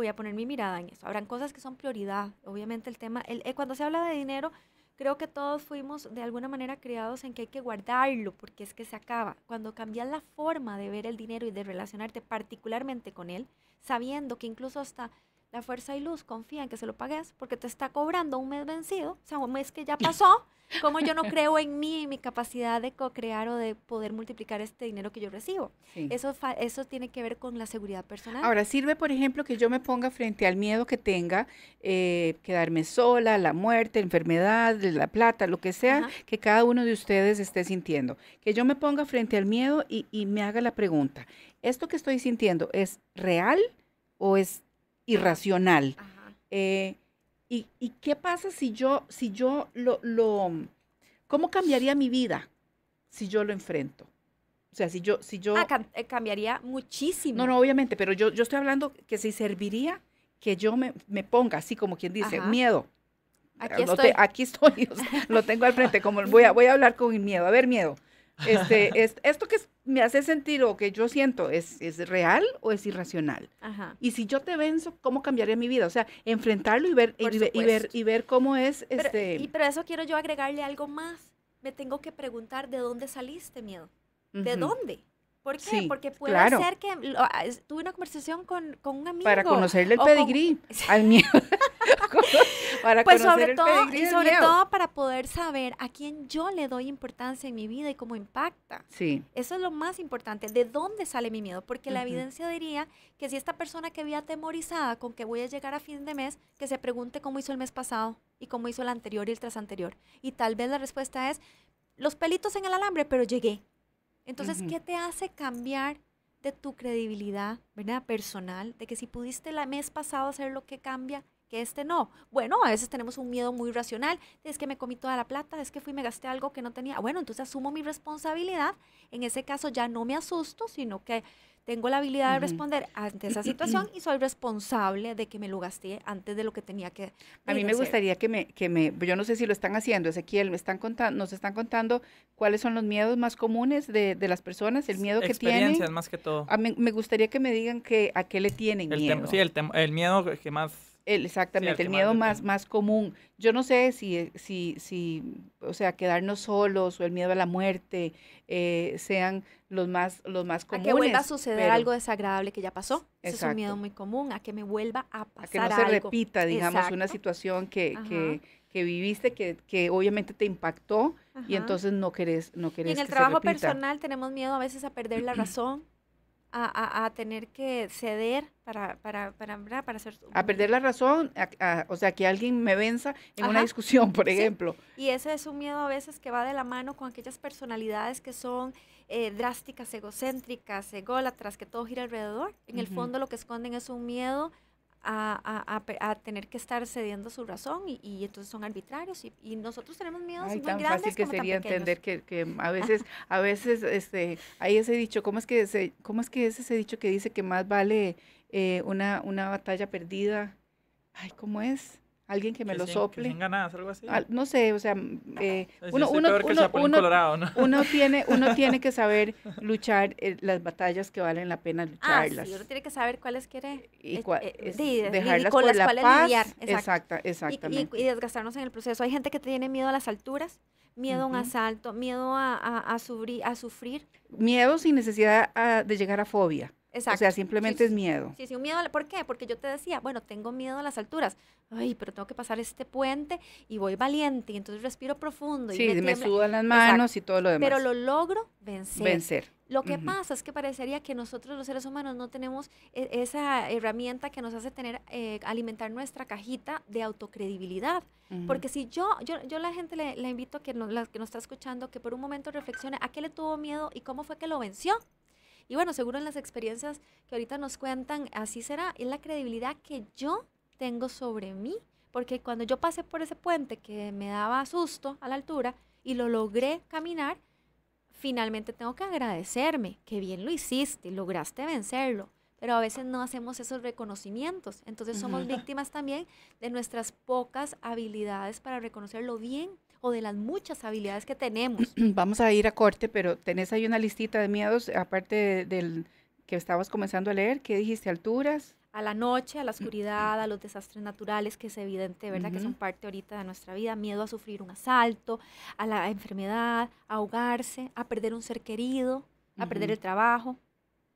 S3: voy a poner mi mirada en eso. Habrán cosas que son prioridad, obviamente el tema, eh, cuando se habla de dinero, creo que todos fuimos de alguna manera criados en que hay que guardarlo porque es que se acaba. Cuando cambias la forma de ver el dinero y de relacionarte particularmente con él, sabiendo que incluso hasta la fuerza y luz confía en que se lo pagues porque te está cobrando un mes vencido, o sea, un mes que ya pasó. Como yo no creo en mí, y mi capacidad de co-crear o de poder multiplicar este dinero que yo recibo. Eso, eso tiene que ver con la seguridad personal. Ahora,
S2: sirve, por ejemplo, que yo me ponga frente al miedo que tenga, eh, quedarme sola, la muerte, enfermedad, la plata, lo que sea que cada uno de ustedes esté sintiendo. Que yo me ponga frente al miedo y, y me haga la pregunta, ¿esto que estoy sintiendo es real o es irracional. Eh, y, qué pasa si yo, si yo lo, cómo cambiaría mi vida si yo lo enfrento? O sea, si yo, si yo. Ah, eh, cambiaría muchísimo. No, no, obviamente, pero yo, yo estoy hablando que si serviría que yo me, me ponga así como quien dice, miedo. Aquí estoy. lo tengo al frente, como voy a, voy a hablar con miedo. A ver, miedo. Este, esto que es me hace sentir o que yo siento es, es real o es irracional. Y si yo te venzo, ¿cómo cambiaría mi vida? O sea, enfrentarlo y ver, y, ver, y ver cómo es. Pero, este... Y pero eso
S3: quiero yo agregarle algo más. Me tengo que preguntar de dónde saliste miedo.
S2: ¿De dónde?
S3: ¿Por qué? Porque puede ser que ah, tuve una conversación con, un amigo. Para conocerle el pedigrí
S2: al miedo. para pues conocer sobre todo, sobre todo
S3: para poder saber a quién yo le doy importancia en mi vida y cómo impacta. Sí. Eso es lo más importante. ¿De dónde sale mi miedo? Porque la evidencia diría que si esta persona que vi atemorizada con que voy a llegar a fin de mes, que se pregunte cómo hizo el mes pasado y cómo hizo el anterior y el tras anterior. Y tal vez la respuesta es los pelitos en el alambre, pero llegué. Entonces, ¿qué te hace cambiar de tu credibilidad, ¿verdad? Personal, de que si pudiste el mes pasado hacer lo que cambia, que este no. Bueno, a veces tenemos un miedo muy racional, es que me comí toda la plata, es que fui y me gasté algo que no tenía. Bueno, entonces asumo mi responsabilidad, en ese caso ya no me asusto, sino que tengo la habilidad de responder ante esa situación y soy responsable de que me lo gasté antes de lo que tenía que. A mí me gustaría
S2: que me, que me, yo no sé si lo están haciendo, Ezequiel, me están contando, nos están contando cuáles son los miedos más comunes de, las personas, el miedo que tienen. Experiencias más que todo. A me gustaría que me digan que a qué le tienen miedo. Sí, el,
S1: el miedo que más
S2: exactamente, el, miedo más, más común. Yo no sé si, eh, si, si, o sea, quedarnos solos o el miedo a la muerte eh, sean los más, los más comunes. A que vuelva a suceder algo
S3: desagradable que ya pasó. Ese es un miedo muy común, a que me vuelva a pasar A que no se repita, digamos, una situación que,
S2: viviste, que, obviamente te impactó y entonces no querés, no querés. Y en el trabajo personal
S3: tenemos miedo a veces a perder la razón a, tener que ceder para, para, para, para hacer...
S2: A perder la razón, o sea, que alguien me venza en una discusión, por ejemplo.
S3: Y ese es un miedo a veces que va de la mano con aquellas personalidades que son eh, drásticas, egocéntricas, ególatras, que todo gira alrededor. En el fondo lo que esconden es un miedo a, tener que estar cediendo su razón y, entonces son arbitrarios y, nosotros tenemos miedos Ay, muy tan grandes fácil que sería entender
S2: que, a veces a veces este hay ese dicho cómo es que cómo es que ese dicho que dice que más vale eh, una, una batalla perdida Ay, ¿cómo es? alguien que me lo sople.
S1: ganas, algo así.
S2: no sé, o sea, uno, tiene, uno tiene que saber luchar eh, las batallas que valen la pena ah, lucharlas. uno
S3: tiene que saber cuáles quiere
S2: y dejarlas la paz. exactamente.
S3: Y, desgastarnos en el proceso. Hay gente que tiene miedo a las alturas, miedo a un asalto, miedo a, sufrir,
S2: Miedo sin necesidad ah, de llegar a fobia. O sea, simplemente es miedo.
S3: Sí, sí, un miedo. ¿Por qué? Porque yo te decía, bueno, tengo miedo a las alturas. Ay, pero tengo que pasar este puente y voy valiente y entonces respiro profundo. Sí, me, sudan las manos
S2: y todo lo demás. Pero lo
S3: logro vencer. Vencer. Lo que pasa es que parecería que nosotros los seres humanos no tenemos e, esa herramienta que nos hace tener, eh, alimentar nuestra cajita de autocredibilidad. Porque si yo, yo, yo la gente le, invito que nos, que nos está escuchando que por un momento reflexione a qué le tuvo miedo y cómo fue que lo venció. Y bueno, seguro en las experiencias que ahorita nos cuentan, así será, es la credibilidad que yo tengo sobre mí. Porque cuando yo pasé por ese puente que me daba susto a la altura y lo logré caminar, finalmente tengo que agradecerme, que bien lo hiciste, lograste vencerlo, pero a veces no hacemos esos reconocimientos. Entonces somos víctimas también de nuestras pocas habilidades para reconocer lo bien o de las muchas habilidades que tenemos.
S2: Vamos a ir a corte, pero tenés ahí una listita de miedos, aparte del que estabas comenzando a leer, ¿qué dijiste? ¿Alturas?
S3: A la noche, a la oscuridad, a los desastres naturales, que es evidente, ¿verdad? Que son parte ahorita de nuestra vida. Miedo a sufrir un asalto, a la enfermedad, a ahogarse, a perder un ser querido, a perder el trabajo,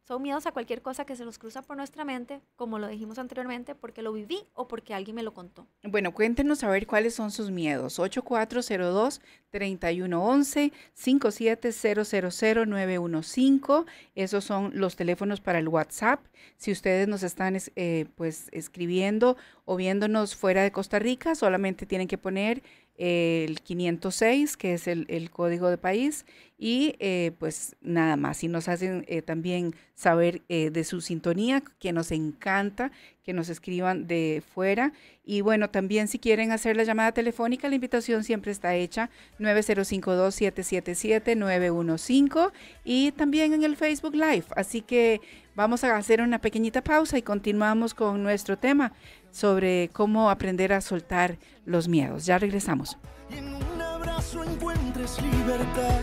S3: son miedos a cualquier cosa que se nos cruza por nuestra mente, como lo dijimos anteriormente, porque lo viví o porque alguien me lo contó.
S2: Bueno, cuéntenos a ver cuáles son sus miedos. 8402-3111-57000915. Esos son los teléfonos para el WhatsApp. Si ustedes nos están eh, pues escribiendo o viéndonos fuera de Costa Rica, solamente tienen que poner eh, el 506, que es el, el código de país, y eh, pues nada más, y nos hacen eh, también saber eh, de su sintonía, que nos encanta que nos escriban de fuera. Y bueno, también si quieren hacer la llamada telefónica, la invitación siempre está hecha 9052-777-915 y también en el Facebook Live. Así que vamos a hacer una pequeñita pausa y continuamos con nuestro tema sobre cómo aprender a soltar los miedos. Ya regresamos.
S4: en un abrazo encuentres libertad.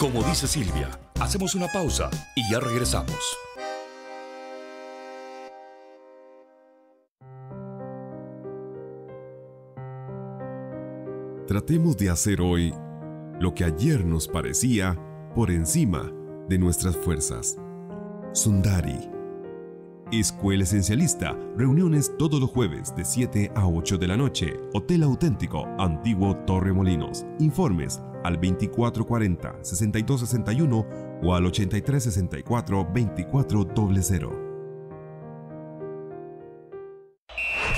S4: Como dice Silvia, hacemos una pausa y ya regresamos. Tratemos de hacer hoy lo que ayer nos parecía por encima de nuestras fuerzas. Sundari Escuela Esencialista, reuniones todos los jueves de 7 a 8 de la noche. Hotel Auténtico, Antiguo Torre Molinos. Informes al 2440-6261 o al 8364-2400.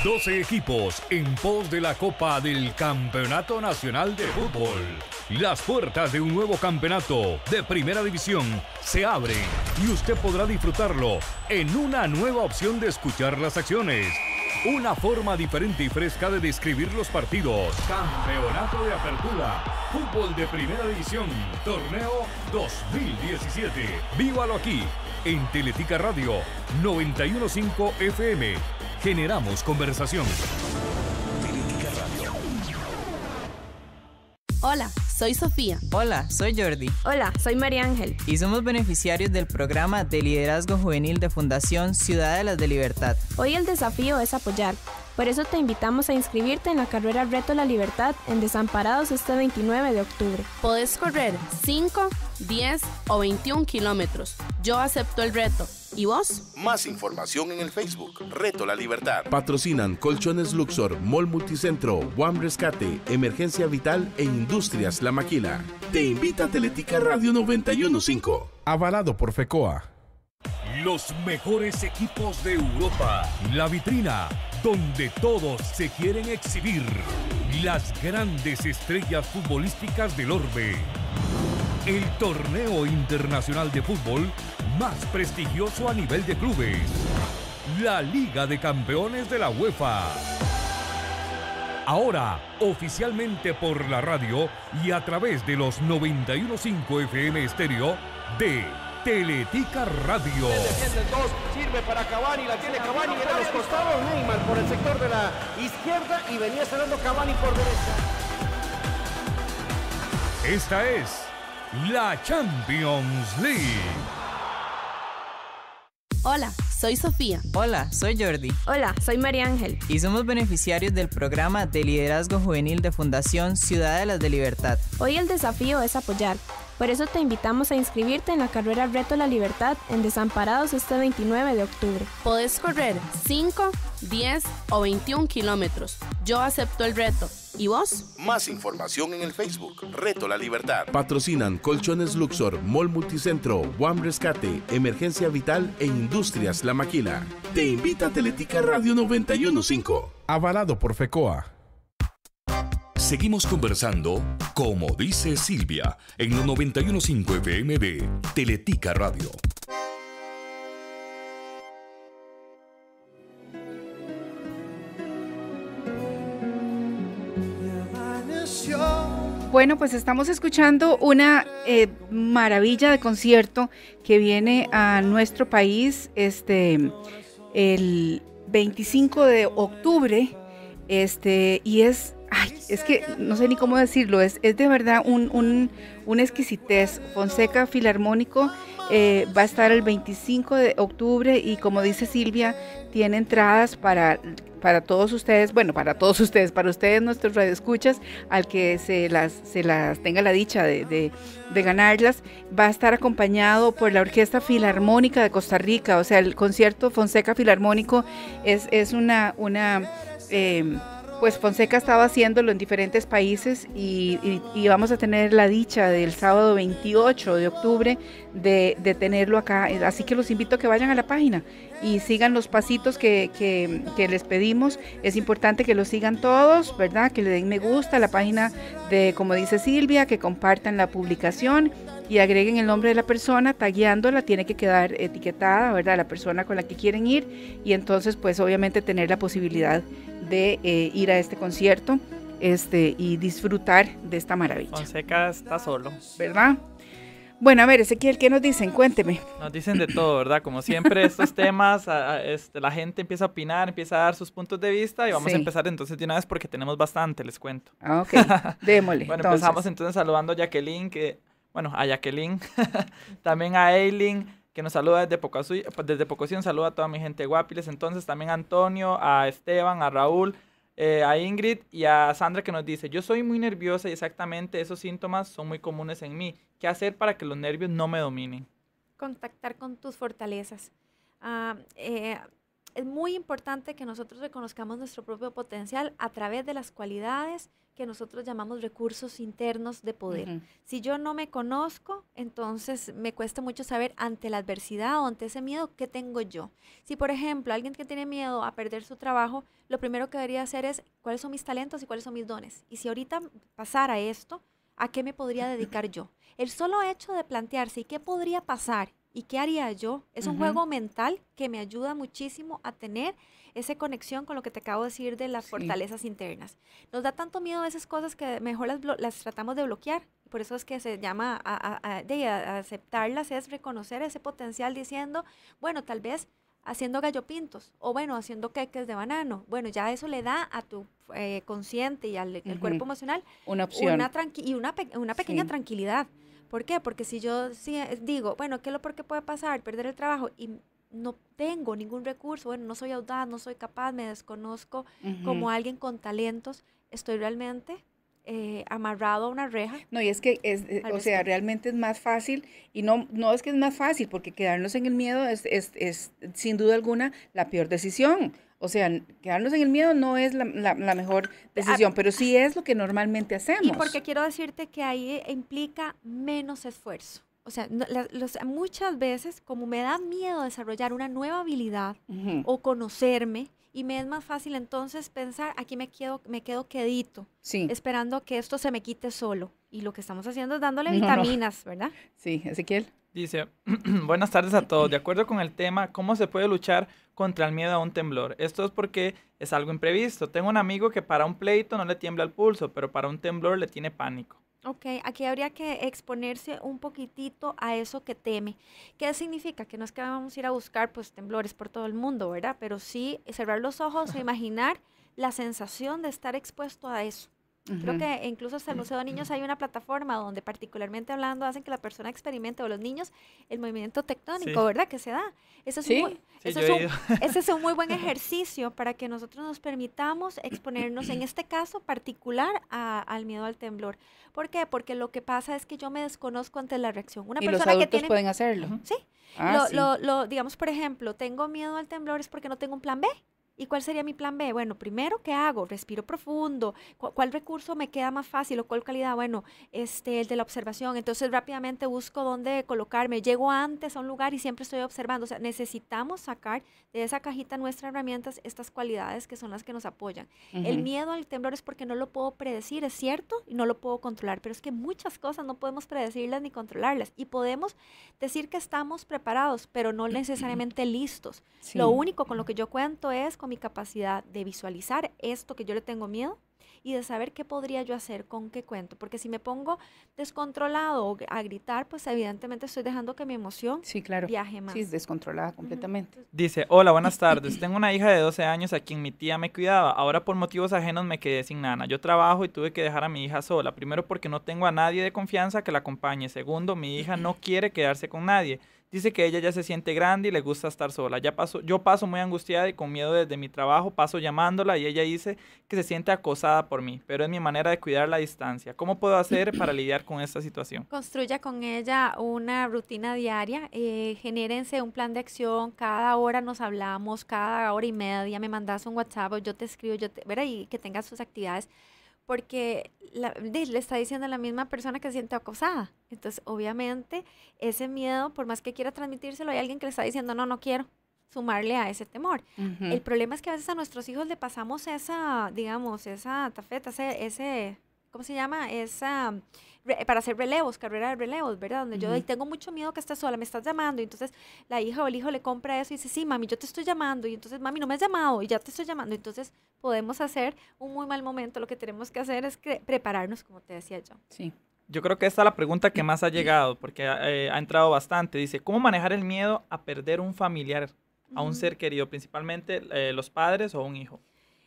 S4: 12 equipos en pos de la Copa del Campeonato Nacional de Fútbol. Las puertas de un nuevo campeonato de primera división se abren y usted podrá disfrutarlo en una nueva opción de escuchar las acciones. Una forma diferente y fresca de describir los partidos. Campeonato de Apertura. Fútbol de Primera División. Torneo 2017. Vívalo aquí, en Teletica Radio 915 FM generamos conversación.
S1: Hola, soy Sofía. Hola, soy Jordi. Hola, soy María Ángel. Y somos beneficiarios del programa de liderazgo juvenil de Fundación las de Libertad.
S3: Hoy el desafío es apoyar por eso te invitamos a inscribirte en la carrera Reto La Libertad en Desamparados este 29 de octubre. Podés
S4: correr 5, 10 o 21 kilómetros. Yo acepto el reto. ¿Y vos? Más información en el Facebook Reto La Libertad. Patrocinan Colchones Luxor, Mall Multicentro, One Rescate, Emergencia Vital e Industrias La Maquila. Te invita a Teletica Radio 915. Avalado por FECOA. Los mejores equipos de Europa. La vitrina, donde todos se quieren exhibir. Las grandes estrellas futbolísticas del orbe. El torneo internacional de fútbol más prestigioso a nivel de clubes. La Liga de Campeones de la UEFA. Ahora, oficialmente por la radio y a través de los 915 FM estéreo de Teletica Radio. sirve para Cavani, la tiene Cavani, en los costados Neymar por el sector de la izquierda y venía cerrando Cavani por derecha. Esta es la Champions League.
S1: Hola, soy Sofía. Hola, soy Jordi. Hola, soy María Ángel. Y somos beneficiarios del programa de liderazgo juvenil de Fundación las de Libertad.
S3: Hoy el desafío es apoyar por eso te invitamos a inscribirte en la carrera Reto la Libertad en Desamparados este 29 de octubre. Podés correr
S4: 5,
S2: 10 o 21 kilómetros. Yo acepto el reto. ¿Y vos?
S4: Más información en el Facebook Reto la Libertad. Patrocinan Colchones Luxor, Mall Multicentro, One Rescate, Emergencia Vital e Industrias La Maquila. Te invita a Teletica Radio 915. Avalado por FECOA. Seguimos conversando, como dice Silvia, en los 915 FM Teletica Radio.
S2: Bueno, pues estamos escuchando una eh, maravilla de concierto que viene a nuestro país este el 25 de octubre. Este, y es Ay, es que no sé ni cómo decirlo, es, es de verdad un, un, una exquisitez. Fonseca Filarmónico eh, va a estar el 25 de octubre y como dice Silvia, tiene entradas para, para todos ustedes, bueno, para todos ustedes, para ustedes nuestros radioescuchas, al que se las, se las tenga la dicha de, de, ganarlas, va a estar acompañado por la Orquesta Filarmónica de Costa Rica, o sea, el concierto Fonseca Filarmónico es, es una... una eh, pues Fonseca estaba haciéndolo en diferentes países y, vamos a tener la dicha del sábado 28 de octubre de, tenerlo acá. Así que los invito a que vayan a la página y sigan los pasitos que, les pedimos. Es importante que lo sigan todos, ¿verdad? Que le den me gusta a la página de, como dice Silvia, que compartan la publicación y agreguen el nombre de la persona, tagueándola, tiene que quedar etiquetada, ¿verdad? La persona con la que quieren ir y entonces pues obviamente tener la posibilidad de eh, ir a este concierto este, y disfrutar de esta maravilla.
S1: Fonseca está solo. ¿Verdad?
S2: Bueno, a ver, Ezequiel, ¿qué nos dicen? Cuénteme.
S1: Nos dicen de todo, ¿verdad? Como siempre, estos temas, este, la gente empieza a opinar, empieza a dar sus puntos de vista y vamos a empezar entonces de una vez porque tenemos bastante, les cuento. Ah, ok. Démosle. bueno, empezamos entonces saludando a Jacqueline, que bueno, a Jacqueline, también a Eileen, que nos saluda desde Pocosí, desde Pocosí, a toda mi gente guapiles, entonces también a Antonio, a Esteban, a Raúl, eh, a Ingrid y a Sandra que nos dice, yo soy muy nerviosa y exactamente esos síntomas son muy comunes en mí. ¿Qué hacer para que los nervios no me dominen?
S3: Contactar con tus fortalezas. Ah, eh, es muy importante que nosotros reconozcamos nuestro propio potencial a través de las cualidades que nosotros llamamos recursos internos de poder. Si yo no me conozco, entonces me cuesta mucho saber ante la adversidad o ante ese miedo qué tengo yo. Si, por ejemplo, alguien que tiene miedo a perder su trabajo, lo primero que debería hacer es cuáles son mis talentos y cuáles son mis dones. Y si ahorita pasara esto, ¿a qué me podría dedicar yo? El solo hecho de plantearse qué podría pasar ¿Y qué haría yo? Es un juego mental que me ayuda muchísimo a tener esa conexión con lo que te acabo de decir de las fortalezas internas. Nos da tanto miedo a esas cosas que mejor las, tratamos de bloquear. Por eso es que se llama de, aceptarlas, es reconocer ese potencial diciendo, bueno, tal vez haciendo gallopintos o bueno, haciendo queques de banano. Bueno, ya eso le da a tu eh, consciente y al cuerpo emocional una opción una pequeña tranquilidad. ¿Por qué? Porque si yo eh, digo, bueno, ¿qué es lo qué puede pasar? Perder el trabajo y no tengo ningún recurso, bueno, no soy audaz, no soy capaz, me desconozco como alguien con talentos, estoy realmente
S2: eh, amarrado a una reja. No, y es que, es, eh, o sea, realmente es más fácil, y no, no es que es más fácil, porque quedarnos en el miedo es, es, es sin duda alguna la peor decisión. O sea, quedarnos en el miedo no es la, mejor ah, decisión, pero sí es lo que normalmente hacemos. Y porque
S3: quiero decirte que ahí eh, implica menos esfuerzo. O sea, muchas veces, como me da miedo desarrollar una nueva habilidad o conocerme, y me es más fácil entonces pensar, aquí me quedo, me quedo quedito, esperando que esto se me quite solo. Y lo que estamos haciendo es dándole vitaminas, ¿verdad?
S1: Sí, Ezequiel. Dice, buenas tardes a todos. De acuerdo con el tema, ¿cómo se puede luchar contra el miedo a un temblor? Esto es porque es algo imprevisto. Tengo un amigo que para un pleito no le tiembla el pulso, pero para un temblor le tiene pánico.
S3: Ok, aquí habría que exponerse un poquitito a eso que teme. ¿Qué significa? Que no es que vamos a ir a buscar pues temblores por todo el mundo, ¿verdad? Pero sí cerrar los ojos e imaginar la sensación de estar expuesto a eso. Creo que incluso hasta el Museo de Niños hay una plataforma donde particularmente hablando hacen que la persona experimente o los niños el movimiento tectónico, ¿verdad? Que se da. Eso es ¿Sí? un,
S1: ese
S3: es un muy buen ejercicio para que nosotros nos permitamos exponernos, en este caso particular, al miedo al temblor. ¿Por qué? Porque lo que pasa es que yo me desconozco ante la reacción. Una ¿Y persona los adultos que tiene, pueden
S2: hacerlo. Sí. Ah, lo,
S3: digamos, por ejemplo, tengo miedo al temblor es porque no tengo un plan B. ¿Y cuál sería mi plan B? Bueno, primero, ¿qué hago? Respiro profundo. ¿Cuál, recurso me queda más fácil o cuál calidad? Bueno, este, el de la observación. Entonces rápidamente busco dónde colocarme. Llego antes a un lugar y siempre estoy observando. O sea, necesitamos sacar de esa cajita nuestras herramientas estas cualidades que son las que nos apoyan. El miedo al temblor es porque no lo puedo predecir, es cierto, y no lo puedo controlar. Pero es que muchas cosas no podemos predecirlas ni controlarlas. Y podemos decir que estamos preparados, pero no necesariamente listos. Lo único con lo que yo cuento es mi capacidad de visualizar esto que yo le tengo miedo y de saber qué podría yo hacer con qué cuento. Porque si me pongo descontrolado a gritar, pues evidentemente estoy dejando
S2: que mi emoción sí, claro. viaje más. Sí, descontrolada completamente.
S1: Dice, hola, buenas tardes. Tengo una hija de 12 años a quien mi tía me cuidaba. Ahora por motivos ajenos me quedé sin nana. Yo trabajo y tuve que dejar a mi hija sola. Primero porque no tengo a nadie de confianza que la acompañe. Segundo, mi hija no quiere quedarse con nadie. Dice que ella ya se siente grande y le gusta estar sola. Ya yo paso muy angustiada y con miedo desde mi trabajo, paso llamándola y ella dice que se siente acosada por mí, pero es mi manera de cuidar la distancia. ¿Cómo puedo hacer para lidiar con esta situación?
S3: Construya con ella una rutina diaria, eh, un plan de acción, cada hora nos hablamos, cada hora y media me mandas un WhatsApp, yo te escribo, yo te, ver y que tengas sus actividades porque le está diciendo a la misma persona que se siente acosada. Entonces, obviamente, ese miedo, por más que quiera transmitírselo, hay alguien que le está diciendo, no, no quiero sumarle a ese temor. El problema es que a veces a nuestros hijos le pasamos esa, digamos, esa tafeta, ese ¿cómo se llama? Esa, para hacer relevos, carrera de relevos, ¿verdad? Donde yo tengo mucho miedo que estés sola, me estás llamando. Y entonces la hija o el hijo le compra eso y dice, sí, mami, yo te estoy llamando. Y entonces, mami, no me has llamado y ya te estoy llamando. Entonces podemos hacer un muy mal momento. Lo que tenemos que hacer es prepararnos, como te decía yo.
S1: Sí. Yo creo que esta es la pregunta que más ha llegado, porque eh, ha entrado bastante. Dice, ¿cómo manejar el miedo a perder un familiar, a un ser querido, principalmente eh, los padres o un hijo?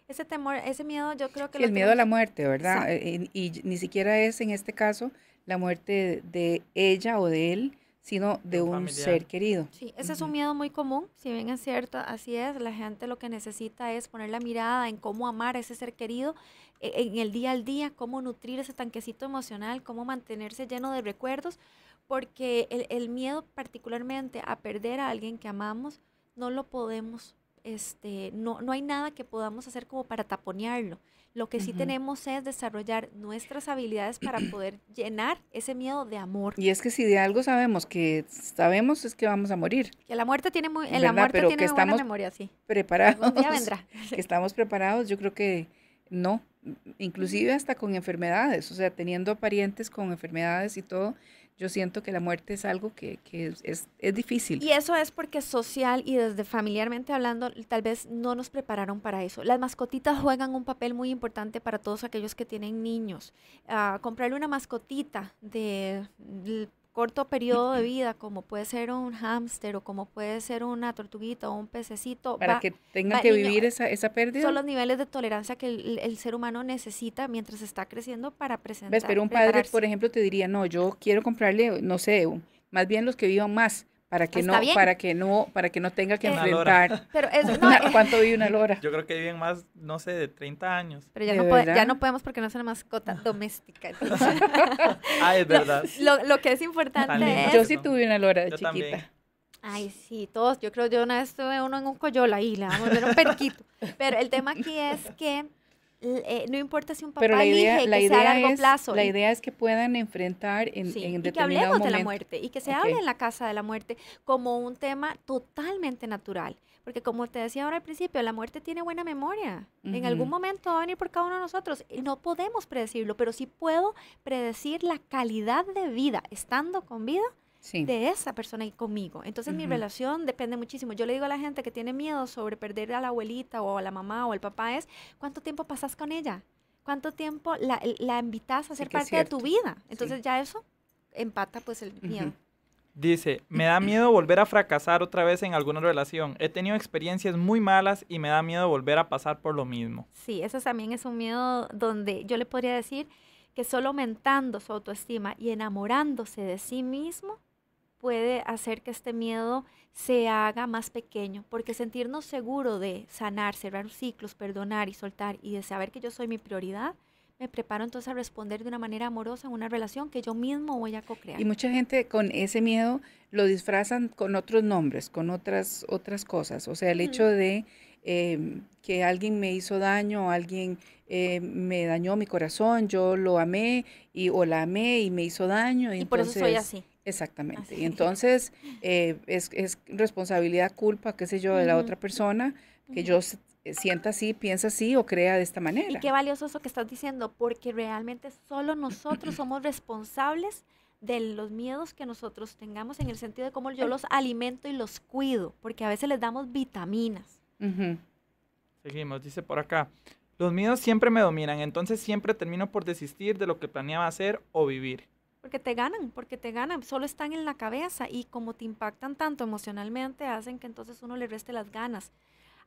S3: ese temor, ese miedo yo creo que... el miedo a la muerte, ¿verdad?
S2: Eh, y, ni siquiera es en este caso la muerte de ella o de él, sino de un ser querido.
S3: Sí, ese es un miedo muy común, si bien es cierto, así es, la gente lo que necesita es poner la mirada en cómo amar a ese ser querido e, en el día al día, cómo nutrir ese tanquecito emocional, cómo mantenerse lleno de recuerdos, porque el miedo particularmente a perder a alguien que amamos, no lo podemos este, no, no hay nada que podamos hacer como para taponearlo. Lo que sí tenemos es desarrollar nuestras habilidades para poder llenar ese miedo de
S2: amor. Y es que si de algo sabemos que sabemos es que vamos a morir.
S3: Que la muerte tiene muy, la muerte tiene que buena memoria, sí.
S2: Preparados. que estamos preparados, yo creo que no, inclusive hasta con enfermedades, o sea, teniendo parientes con enfermedades y todo, yo siento que la muerte es algo que, es, difícil. Y
S3: eso es porque social y desde familiarmente hablando, tal vez no nos prepararon para eso. Las mascotitas juegan un papel muy importante para todos aquellos que tienen niños. Comprar ah, comprarle una mascotita de corto periodo de vida, como puede ser un hámster o como puede ser una tortuguita o un pececito. Para que tenga que vivir esa, esa, pérdida. Son los niveles de tolerancia que el, ser humano necesita mientras está creciendo para
S2: presentar. Pero un padre, por ejemplo, te diría, no, yo quiero comprarle, no sé, más bien los que vivan más, para que pues no para que no para que no tenga que eh, enfrentar pero es no, eh. cuánto vive una
S1: lora yo creo que viven más no sé de 30 años pero ya, no,
S2: podemos porque no es una mascota
S3: doméstica
S1: ah es verdad
S3: lo, que es importante es, yo
S1: sí
S2: tuve una lora de chiquita
S3: Ay, sí, todos. Yo creo yo una vez tuve uno en un coyola y le vamos a ver un perquito. Pero el tema aquí es que eh, no importa si un papá Pero la sea a largo plazo. La idea
S2: es que puedan enfrentar en, determinado momento. Y que hablemos de la muerte
S3: y que se hable en la casa de la muerte como un tema totalmente natural. Porque como te decía ahora al principio, la muerte tiene buena memoria. En algún momento va a venir por cada uno de nosotros. No podemos predecirlo, pero sí puedo predecir la calidad de vida estando con vida de esa persona y conmigo. Entonces mi relación depende muchísimo. Yo le digo a la gente que tiene miedo sobre perder a la abuelita o a la mamá o al papá es, ¿cuánto tiempo pasas con ella? ¿Cuánto tiempo la, la invitas a ser parte de tu vida? Entonces ya eso empata pues el miedo.
S1: Dice, me da miedo volver a fracasar otra vez en alguna relación. He tenido experiencias muy malas y me da miedo volver a pasar por lo mismo.
S3: Sí, eso también es un miedo donde yo le podría decir que solo aumentando su autoestima y enamorándose de sí mismo puede hacer que este miedo se haga más pequeño, porque sentirnos seguro de sanar, cerrar ciclos, perdonar y soltar y de saber que yo soy mi prioridad, me preparo entonces a responder de una manera amorosa en una relación que yo mismo voy a co-crear. Y
S2: mucha gente con ese miedo lo disfrazan con otros nombres, con otras, otras cosas. O sea, el hecho de Em, que alguien me hizo daño, alguien eh, me dañó mi corazón, yo lo amé y, o la amé y me hizo daño. Y, por eso soy así. Exactamente. Y entonces eh, es, responsabilidad, culpa, qué sé yo, de la otra persona, que yo eh, sienta así, piensa así o crea de esta manera. Y qué
S3: valioso eso que estás diciendo, porque realmente solo nosotros somos responsables de los miedos que nosotros tengamos en el sentido de cómo yo los alimento y los cuido, porque a veces les damos vitaminas.
S1: Seguimos, dice por acá. Los miedos siempre me dominan, entonces siempre termino por desistir de lo que planeaba hacer o vivir.
S3: Porque te ganan, porque te ganan, solo están en la cabeza y como te impactan tanto emocionalmente, hacen que entonces uno le reste las ganas.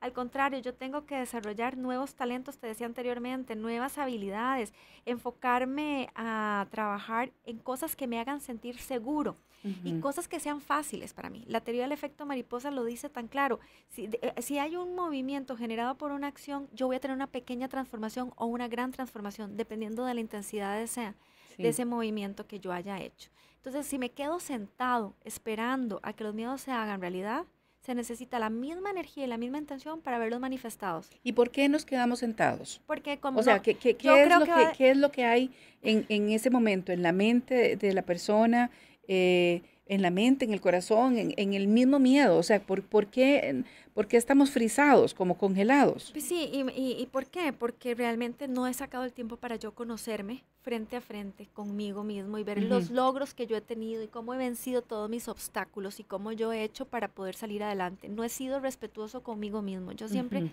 S3: Al contrario, yo tengo que desarrollar nuevos talentos, te decía anteriormente, nuevas habilidades, enfocarme a trabajar en cosas que me hagan sentir seguro y cosas que sean fáciles para mí. La teoría del efecto mariposa lo dice tan claro. Eh, si, hay un movimiento generado por una acción, yo voy a tener una pequeña transformación o una gran transformación, dependiendo de la intensidad de ese, de ese movimiento que yo haya hecho. Entonces, si me quedo sentado esperando a que los miedos se hagan realidad, se necesita la misma energía y la misma intención para verlos manifestados.
S2: ¿Y por qué nos quedamos sentados?
S3: Porque como... O sea, ¿qué, es lo que
S2: ¿qué, es lo que, hay en, ese momento, en la mente de, la persona? Eh, en la mente, en el corazón, en, el mismo miedo. O sea, ¿por, qué, ¿por, estamos frisados, como congelados?
S3: Pues sí, y, por qué? Porque realmente no he sacado el tiempo para yo conocerme frente a frente conmigo mismo y ver los logros que yo he tenido y cómo he vencido todos mis obstáculos y cómo yo he hecho para poder salir adelante. No he sido respetuoso conmigo mismo. Yo siempre uh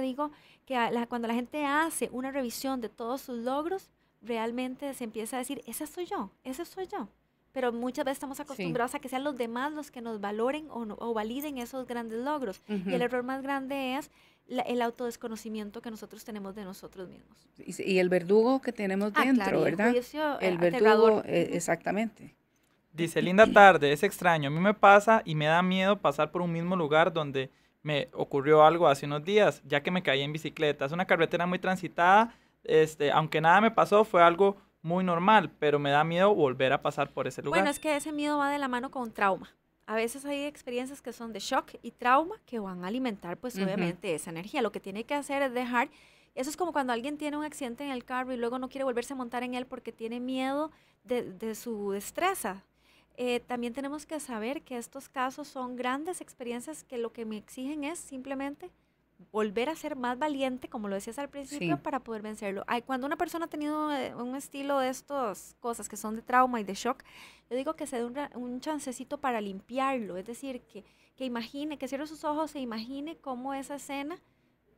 S3: digo que la, cuando la gente hace una revisión de todos sus logros, realmente se empieza a decir, esa soy yo, ese soy yo pero muchas veces estamos acostumbrados a que sean los demás los que nos valoren o, validen esos grandes logros. Y el error más grande es el autodesconocimiento que nosotros tenemos de nosotros mismos.
S2: Y, el verdugo que tenemos ah, dentro, ¿verdad? Eh, el, verdugo, eh, exactamente.
S1: Dice, linda tarde, es extraño, a mí me pasa y me da miedo pasar por un mismo lugar donde me ocurrió algo hace unos días, ya que me caí en bicicleta. Es una carretera muy transitada, este, aunque nada me pasó, fue algo muy normal, pero me da miedo volver a pasar por ese lugar. Bueno, es
S3: que ese miedo va de la mano con trauma. A veces hay experiencias que son de shock y trauma que van a alimentar pues obviamente esa energía. Lo que tiene que hacer es dejar, eso es como cuando alguien tiene un accidente en el carro y luego no quiere volverse a montar en él porque tiene miedo de, su destreza. Eh, también tenemos que saber que estos casos son grandes experiencias que lo que me exigen es simplemente volver a ser más valiente, como lo decías al principio, para poder vencerlo. cuando una persona ha tenido eh, un estilo de estas cosas que son de trauma y de shock, yo digo que se dé un, chancecito para limpiarlo, es decir, que, que imagine, que cierre sus ojos e imagine cómo esa escena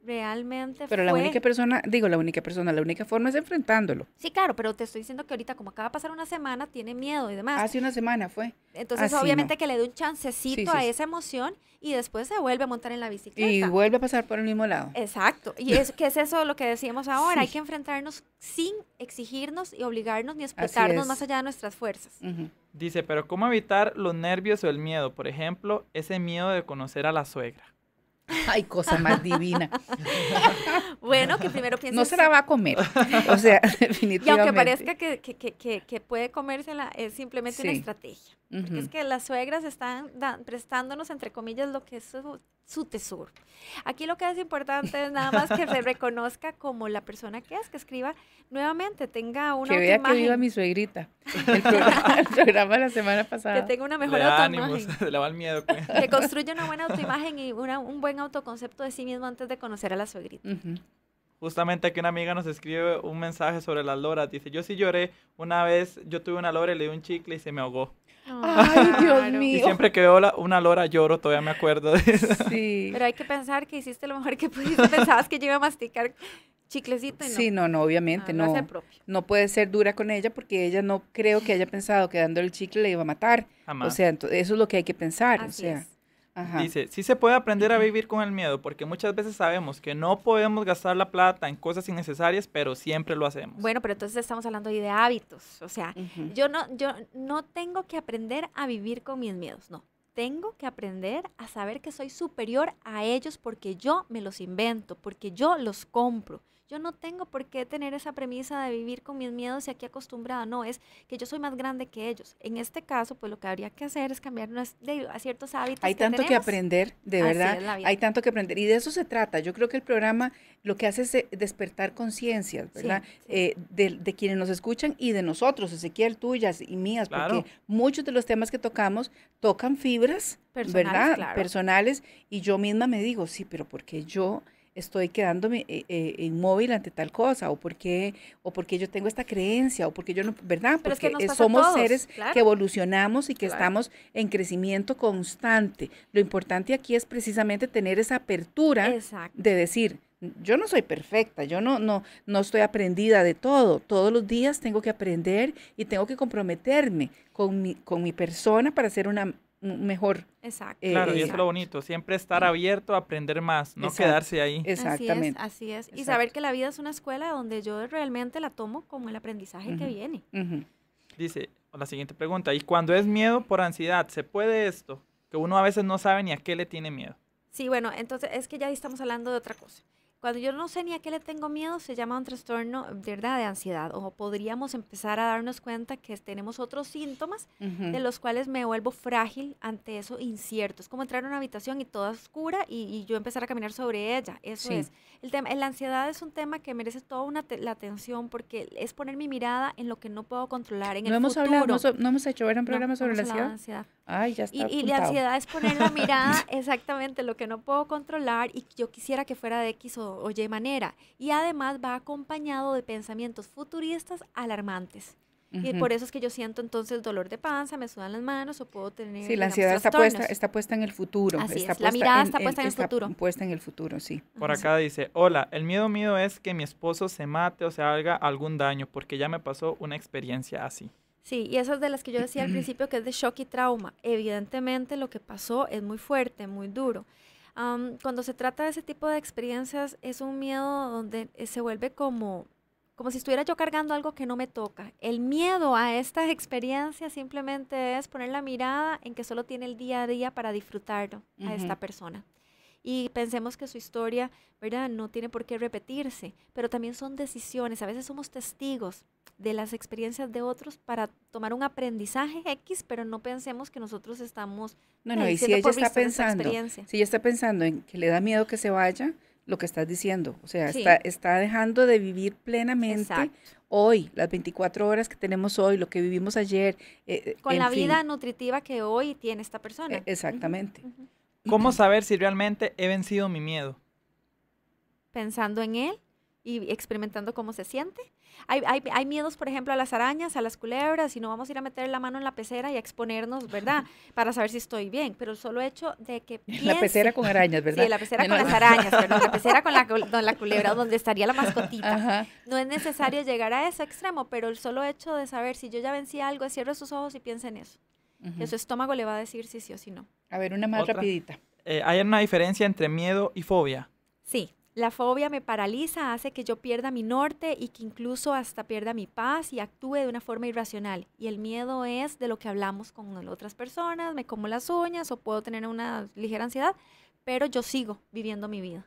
S3: realmente Pero la única
S2: persona, digo, la única persona, la única forma es enfrentándolo.
S3: Sí, claro, pero te estoy diciendo que ahorita, como acaba de pasar una semana, tiene miedo y demás. Hace una semana fue. Entonces, obviamente que le dé un chancecito a esa emoción y después se vuelve a montar en la bicicleta. Y
S2: vuelve a pasar por el mismo lado.
S3: Exacto. Y es que es eso lo que decíamos ahora. Hay que enfrentarnos sin exigirnos y obligarnos ni explotarnos más allá de nuestras fuerzas.
S1: Dice, pero ¿cómo evitar los nervios o el miedo? Por ejemplo, ese miedo de conocer a la suegra.
S2: Ay, cosa más divina. bueno, que primero pienses... No se la va a comer. O sea, definitivamente. Y aunque parezca
S3: que, que, que, que puede comérsela, es simplemente una estrategia. Porque Es que las suegras están prestándonos, entre comillas, lo que es su su tesoro. Aquí lo que es importante es nada más que se reconozca como la persona que es, que escriba nuevamente, tenga una Que
S2: vea que viva mi suegrita. El programa, la semana pasada. Que tenga una mejor autoimagen.
S1: le va el miedo. Pues. Que
S3: construya una buena autoimagen y un buen autoconcepto de sí mismo antes de conocer a la suegrita.
S1: Justamente aquí una amiga nos escribe un mensaje sobre las loras. Dice, yo sí lloré. Una vez yo tuve una lora y le di un chicle y se me ahogó. Ay, Dios mío. Y siempre que veo una lora lloro, todavía me acuerdo de eso. Sí. Pero
S2: hay que pensar que hiciste lo mejor que pudiste. Pensabas que yo iba a masticar chiclecito y no. Sí, no, no, obviamente ah, no. No puede ser dura con ella porque ella no creo que haya pensado que dándole el chicle le iba a matar. O sea, eso es lo que hay que pensar. o sea.
S1: Dice, sí se puede aprender a vivir con el miedo, porque muchas veces sabemos que no podemos gastar la plata en cosas innecesarias, pero siempre lo hacemos.
S2: Bueno, pero entonces estamos hablando
S3: ahí de hábitos. O sea, yo, yo no tengo que aprender a vivir con mis miedos, no. Tengo que aprender a saber que soy superior a ellos porque yo me los invento, porque yo los compro, yo no tengo por qué tener esa premisa de vivir con mis miedos y aquí acostumbrada. No, es que yo soy más grande que ellos. En este caso, pues lo que habría que hacer es cambiar a ciertos hábitos. Hay tanto que aprender,
S2: de verdad. Hay tanto que aprender. Y de eso se trata. Yo creo que el programa lo que hace es eh, despertar conciencia, ¿verdad? Eh, de, quienes nos escuchan y de nosotros, Ezequiel, tuyas y mías, porque muchos de los temas que tocamos tocan fibras, Personales, ¿verdad? Personales. Y yo misma me digo, sí, pero porque yo estoy quedándome eh, eh, inmóvil ante tal cosa, o porque, o porque yo tengo esta creencia, o porque yo no, ¿verdad? porque eh, somos seres que evolucionamos y que estamos en crecimiento constante. Lo importante aquí es precisamente tener esa apertura de decir, yo no soy perfecta, yo no, no, no estoy aprendida de todo. Todos los días tengo que aprender y tengo que comprometerme con mi, con mi persona para ser una mejor. Exacto. Eh, claro, y eso es lo
S1: bonito, siempre estar abierto a aprender más, no quedarse ahí. Exactamente.
S3: Así es, así es. Y saber que la vida es una escuela donde yo realmente la tomo como el aprendizaje que viene.
S1: Dice la siguiente pregunta, ¿y cuando es miedo por ansiedad, se puede esto? Que uno a veces no sabe ni a qué le tiene miedo.
S3: Sí, bueno, entonces es que ya estamos hablando de otra cosa. Cuando yo no sé ni a qué le tengo miedo, se llama un trastorno verdad de ansiedad. O podríamos empezar a darnos cuenta que tenemos otros síntomas de los cuales me vuelvo frágil ante eso incierto. Es como entrar a una habitación y toda oscura y, yo empezar a caminar sobre ella. Eso es. El tema, la ansiedad es un tema que merece toda una la atención porque es poner mi mirada en lo que no puedo controlar, en no el hemos futuro. Hablado, no,
S2: no, hemos hecho ver un programa sobre la ansiedad. Ay, ya está y, la ansiedad
S3: es poner la mirada exactamente lo que no puedo controlar y yo quisiera que fuera de X o, Y manera. Y además va acompañado de pensamientos futuristas alarmantes. Y por eso es que yo siento entonces dolor de panza, me sudan las manos o puedo tener. Sí, la ansiedad está puesta, está
S2: puesta, en el futuro. Así es, la mirada está puesta en, el futuro. Está puesta en el futuro, sí.
S1: Por acá dice: Hola, el miedo mío es que mi esposo se mate o se haga algún daño porque ya me pasó una experiencia así.
S3: Sí, y esas de las que yo decía al principio, que es de shock y trauma. Evidentemente lo que pasó es muy fuerte, muy duro. cuando se trata de ese tipo de experiencias, es un miedo donde eh, se vuelve como, como si estuviera yo cargando algo que no me toca. El miedo a estas experiencias simplemente es poner la mirada en que solo tiene el día a día para disfrutarlo a esta persona y pensemos que su historia, ¿verdad? No tiene por qué repetirse, pero también son decisiones. A veces somos testigos de las experiencias de otros para tomar un aprendizaje X, pero no pensemos que nosotros estamos...
S2: No, no, y si ella está pensando, si ella está pensando en que le da miedo que se vaya, lo que estás diciendo, o sea, está, dejando de vivir plenamente hoy, las 24
S1: horas que tenemos hoy, lo que vivimos ayer. Eh, Con la vida
S3: nutritiva que hoy tiene esta persona.
S1: E, exactamente. ¿Cómo saber si realmente he vencido mi miedo?
S3: Pensando en él y experimentando cómo se siente. Hay, miedos, por ejemplo, a las arañas, a las culebras, y no vamos a ir a meter la mano en la pecera y a exponernos, ¿verdad? Para saber si estoy bien, pero el solo hecho de que... la pecera con arañas, ¿verdad? Sí, la pecera con las arañas, perdón, la pecera con la, con culebra, donde estaría la mascotita. No es necesario llegar a ese extremo, pero el solo hecho de saber si yo ya vencí algo, cierro sus ojos y piensa en eso. Uh Su estómago le va a decir si sí o si no. A ver, una más rapidita.
S1: Eh, ¿Hay una diferencia entre miedo y fobia?
S3: Sí, la fobia me paraliza, hace que yo pierda mi norte y que incluso hasta pierda mi paz y actúe de una forma irracional. Y el miedo es de lo que hablamos con otras personas, me como las uñas o puedo tener una ligera ansiedad, pero yo sigo viviendo mi vida.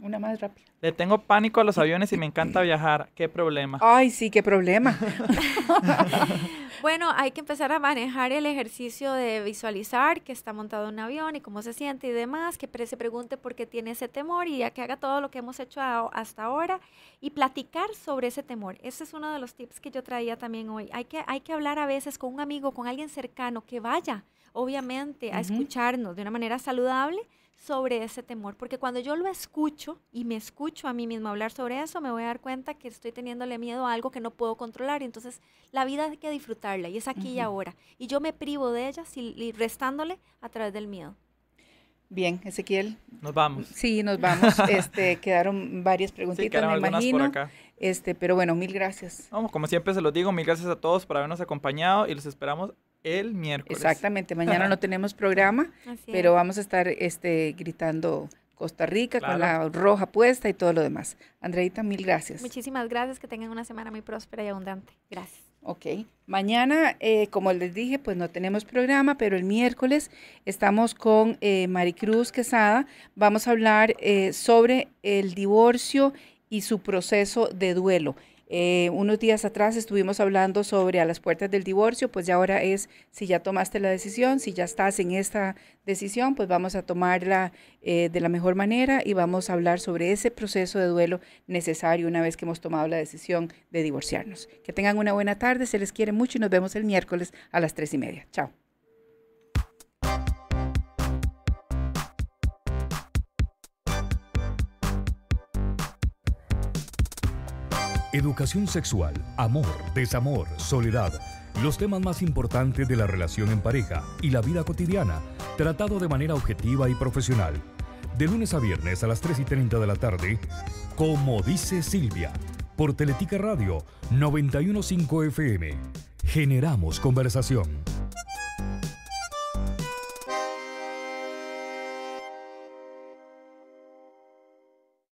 S3: Una más rápida.
S1: Le tengo pánico a los aviones y me encanta viajar. ¿Qué problema?
S2: Ay, sí, qué problema.
S3: bueno, hay que empezar a manejar el ejercicio de visualizar que está montado un avión y cómo se siente y demás, que se pregunte por qué tiene ese temor y ya que haga todo lo que hemos hecho hasta ahora y platicar sobre ese temor. Ese es uno de los tips que yo traía también hoy. Hay que, hay que hablar a veces con un amigo, con alguien cercano que vaya, obviamente, a escucharnos de una manera saludable sobre ese temor, porque cuando yo lo escucho y me escucho a mí misma hablar sobre eso, me voy a dar cuenta que estoy teniéndole miedo a algo que no puedo controlar. Y entonces la vida hay que disfrutarla y es aquí y ahora. Y yo me privo de ella y restándole
S2: a través del miedo. Bien, Ezequiel. Nos vamos. Sí, nos vamos. Este, quedaron varias preguntitas, me acá. Este, pero bueno, mil gracias.
S1: como siempre se los digo, mil gracias a todos por habernos acompañado y los esperamos el miércoles. Exactamente,
S2: mañana no tenemos programa, pero vamos a estar este, gritando Costa Rica con la roja puesta y todo lo demás. Andreita, mil gracias.
S3: Muchísimas gracias, que tengan una semana muy próspera y abundante. Gracias.
S2: Ok, mañana, eh, como les dije, pues no tenemos programa, pero el miércoles estamos con eh, Maricruz Quesada. Vamos a hablar eh, sobre el divorcio y su proceso de duelo. Eh, unos días atrás estuvimos hablando sobre a las puertas del divorcio, pues ya ahora es si ya tomaste la decisión, si ya estás en esta decisión, pues vamos a tomarla eh, de la mejor manera y vamos a hablar sobre ese proceso de duelo necesario una vez que hemos tomado la decisión de divorciarnos. Que tengan una buena tarde, se les quiere mucho y nos vemos el miércoles a las tres y media. Chao.
S4: educación sexual, amor, desamor, soledad, los temas más importantes de la relación en pareja y la vida cotidiana, tratado de manera objetiva y profesional. De lunes a viernes a las 3 y 30 de la tarde, como dice Silvia, por Teletica Radio 915 FM. Generamos conversación.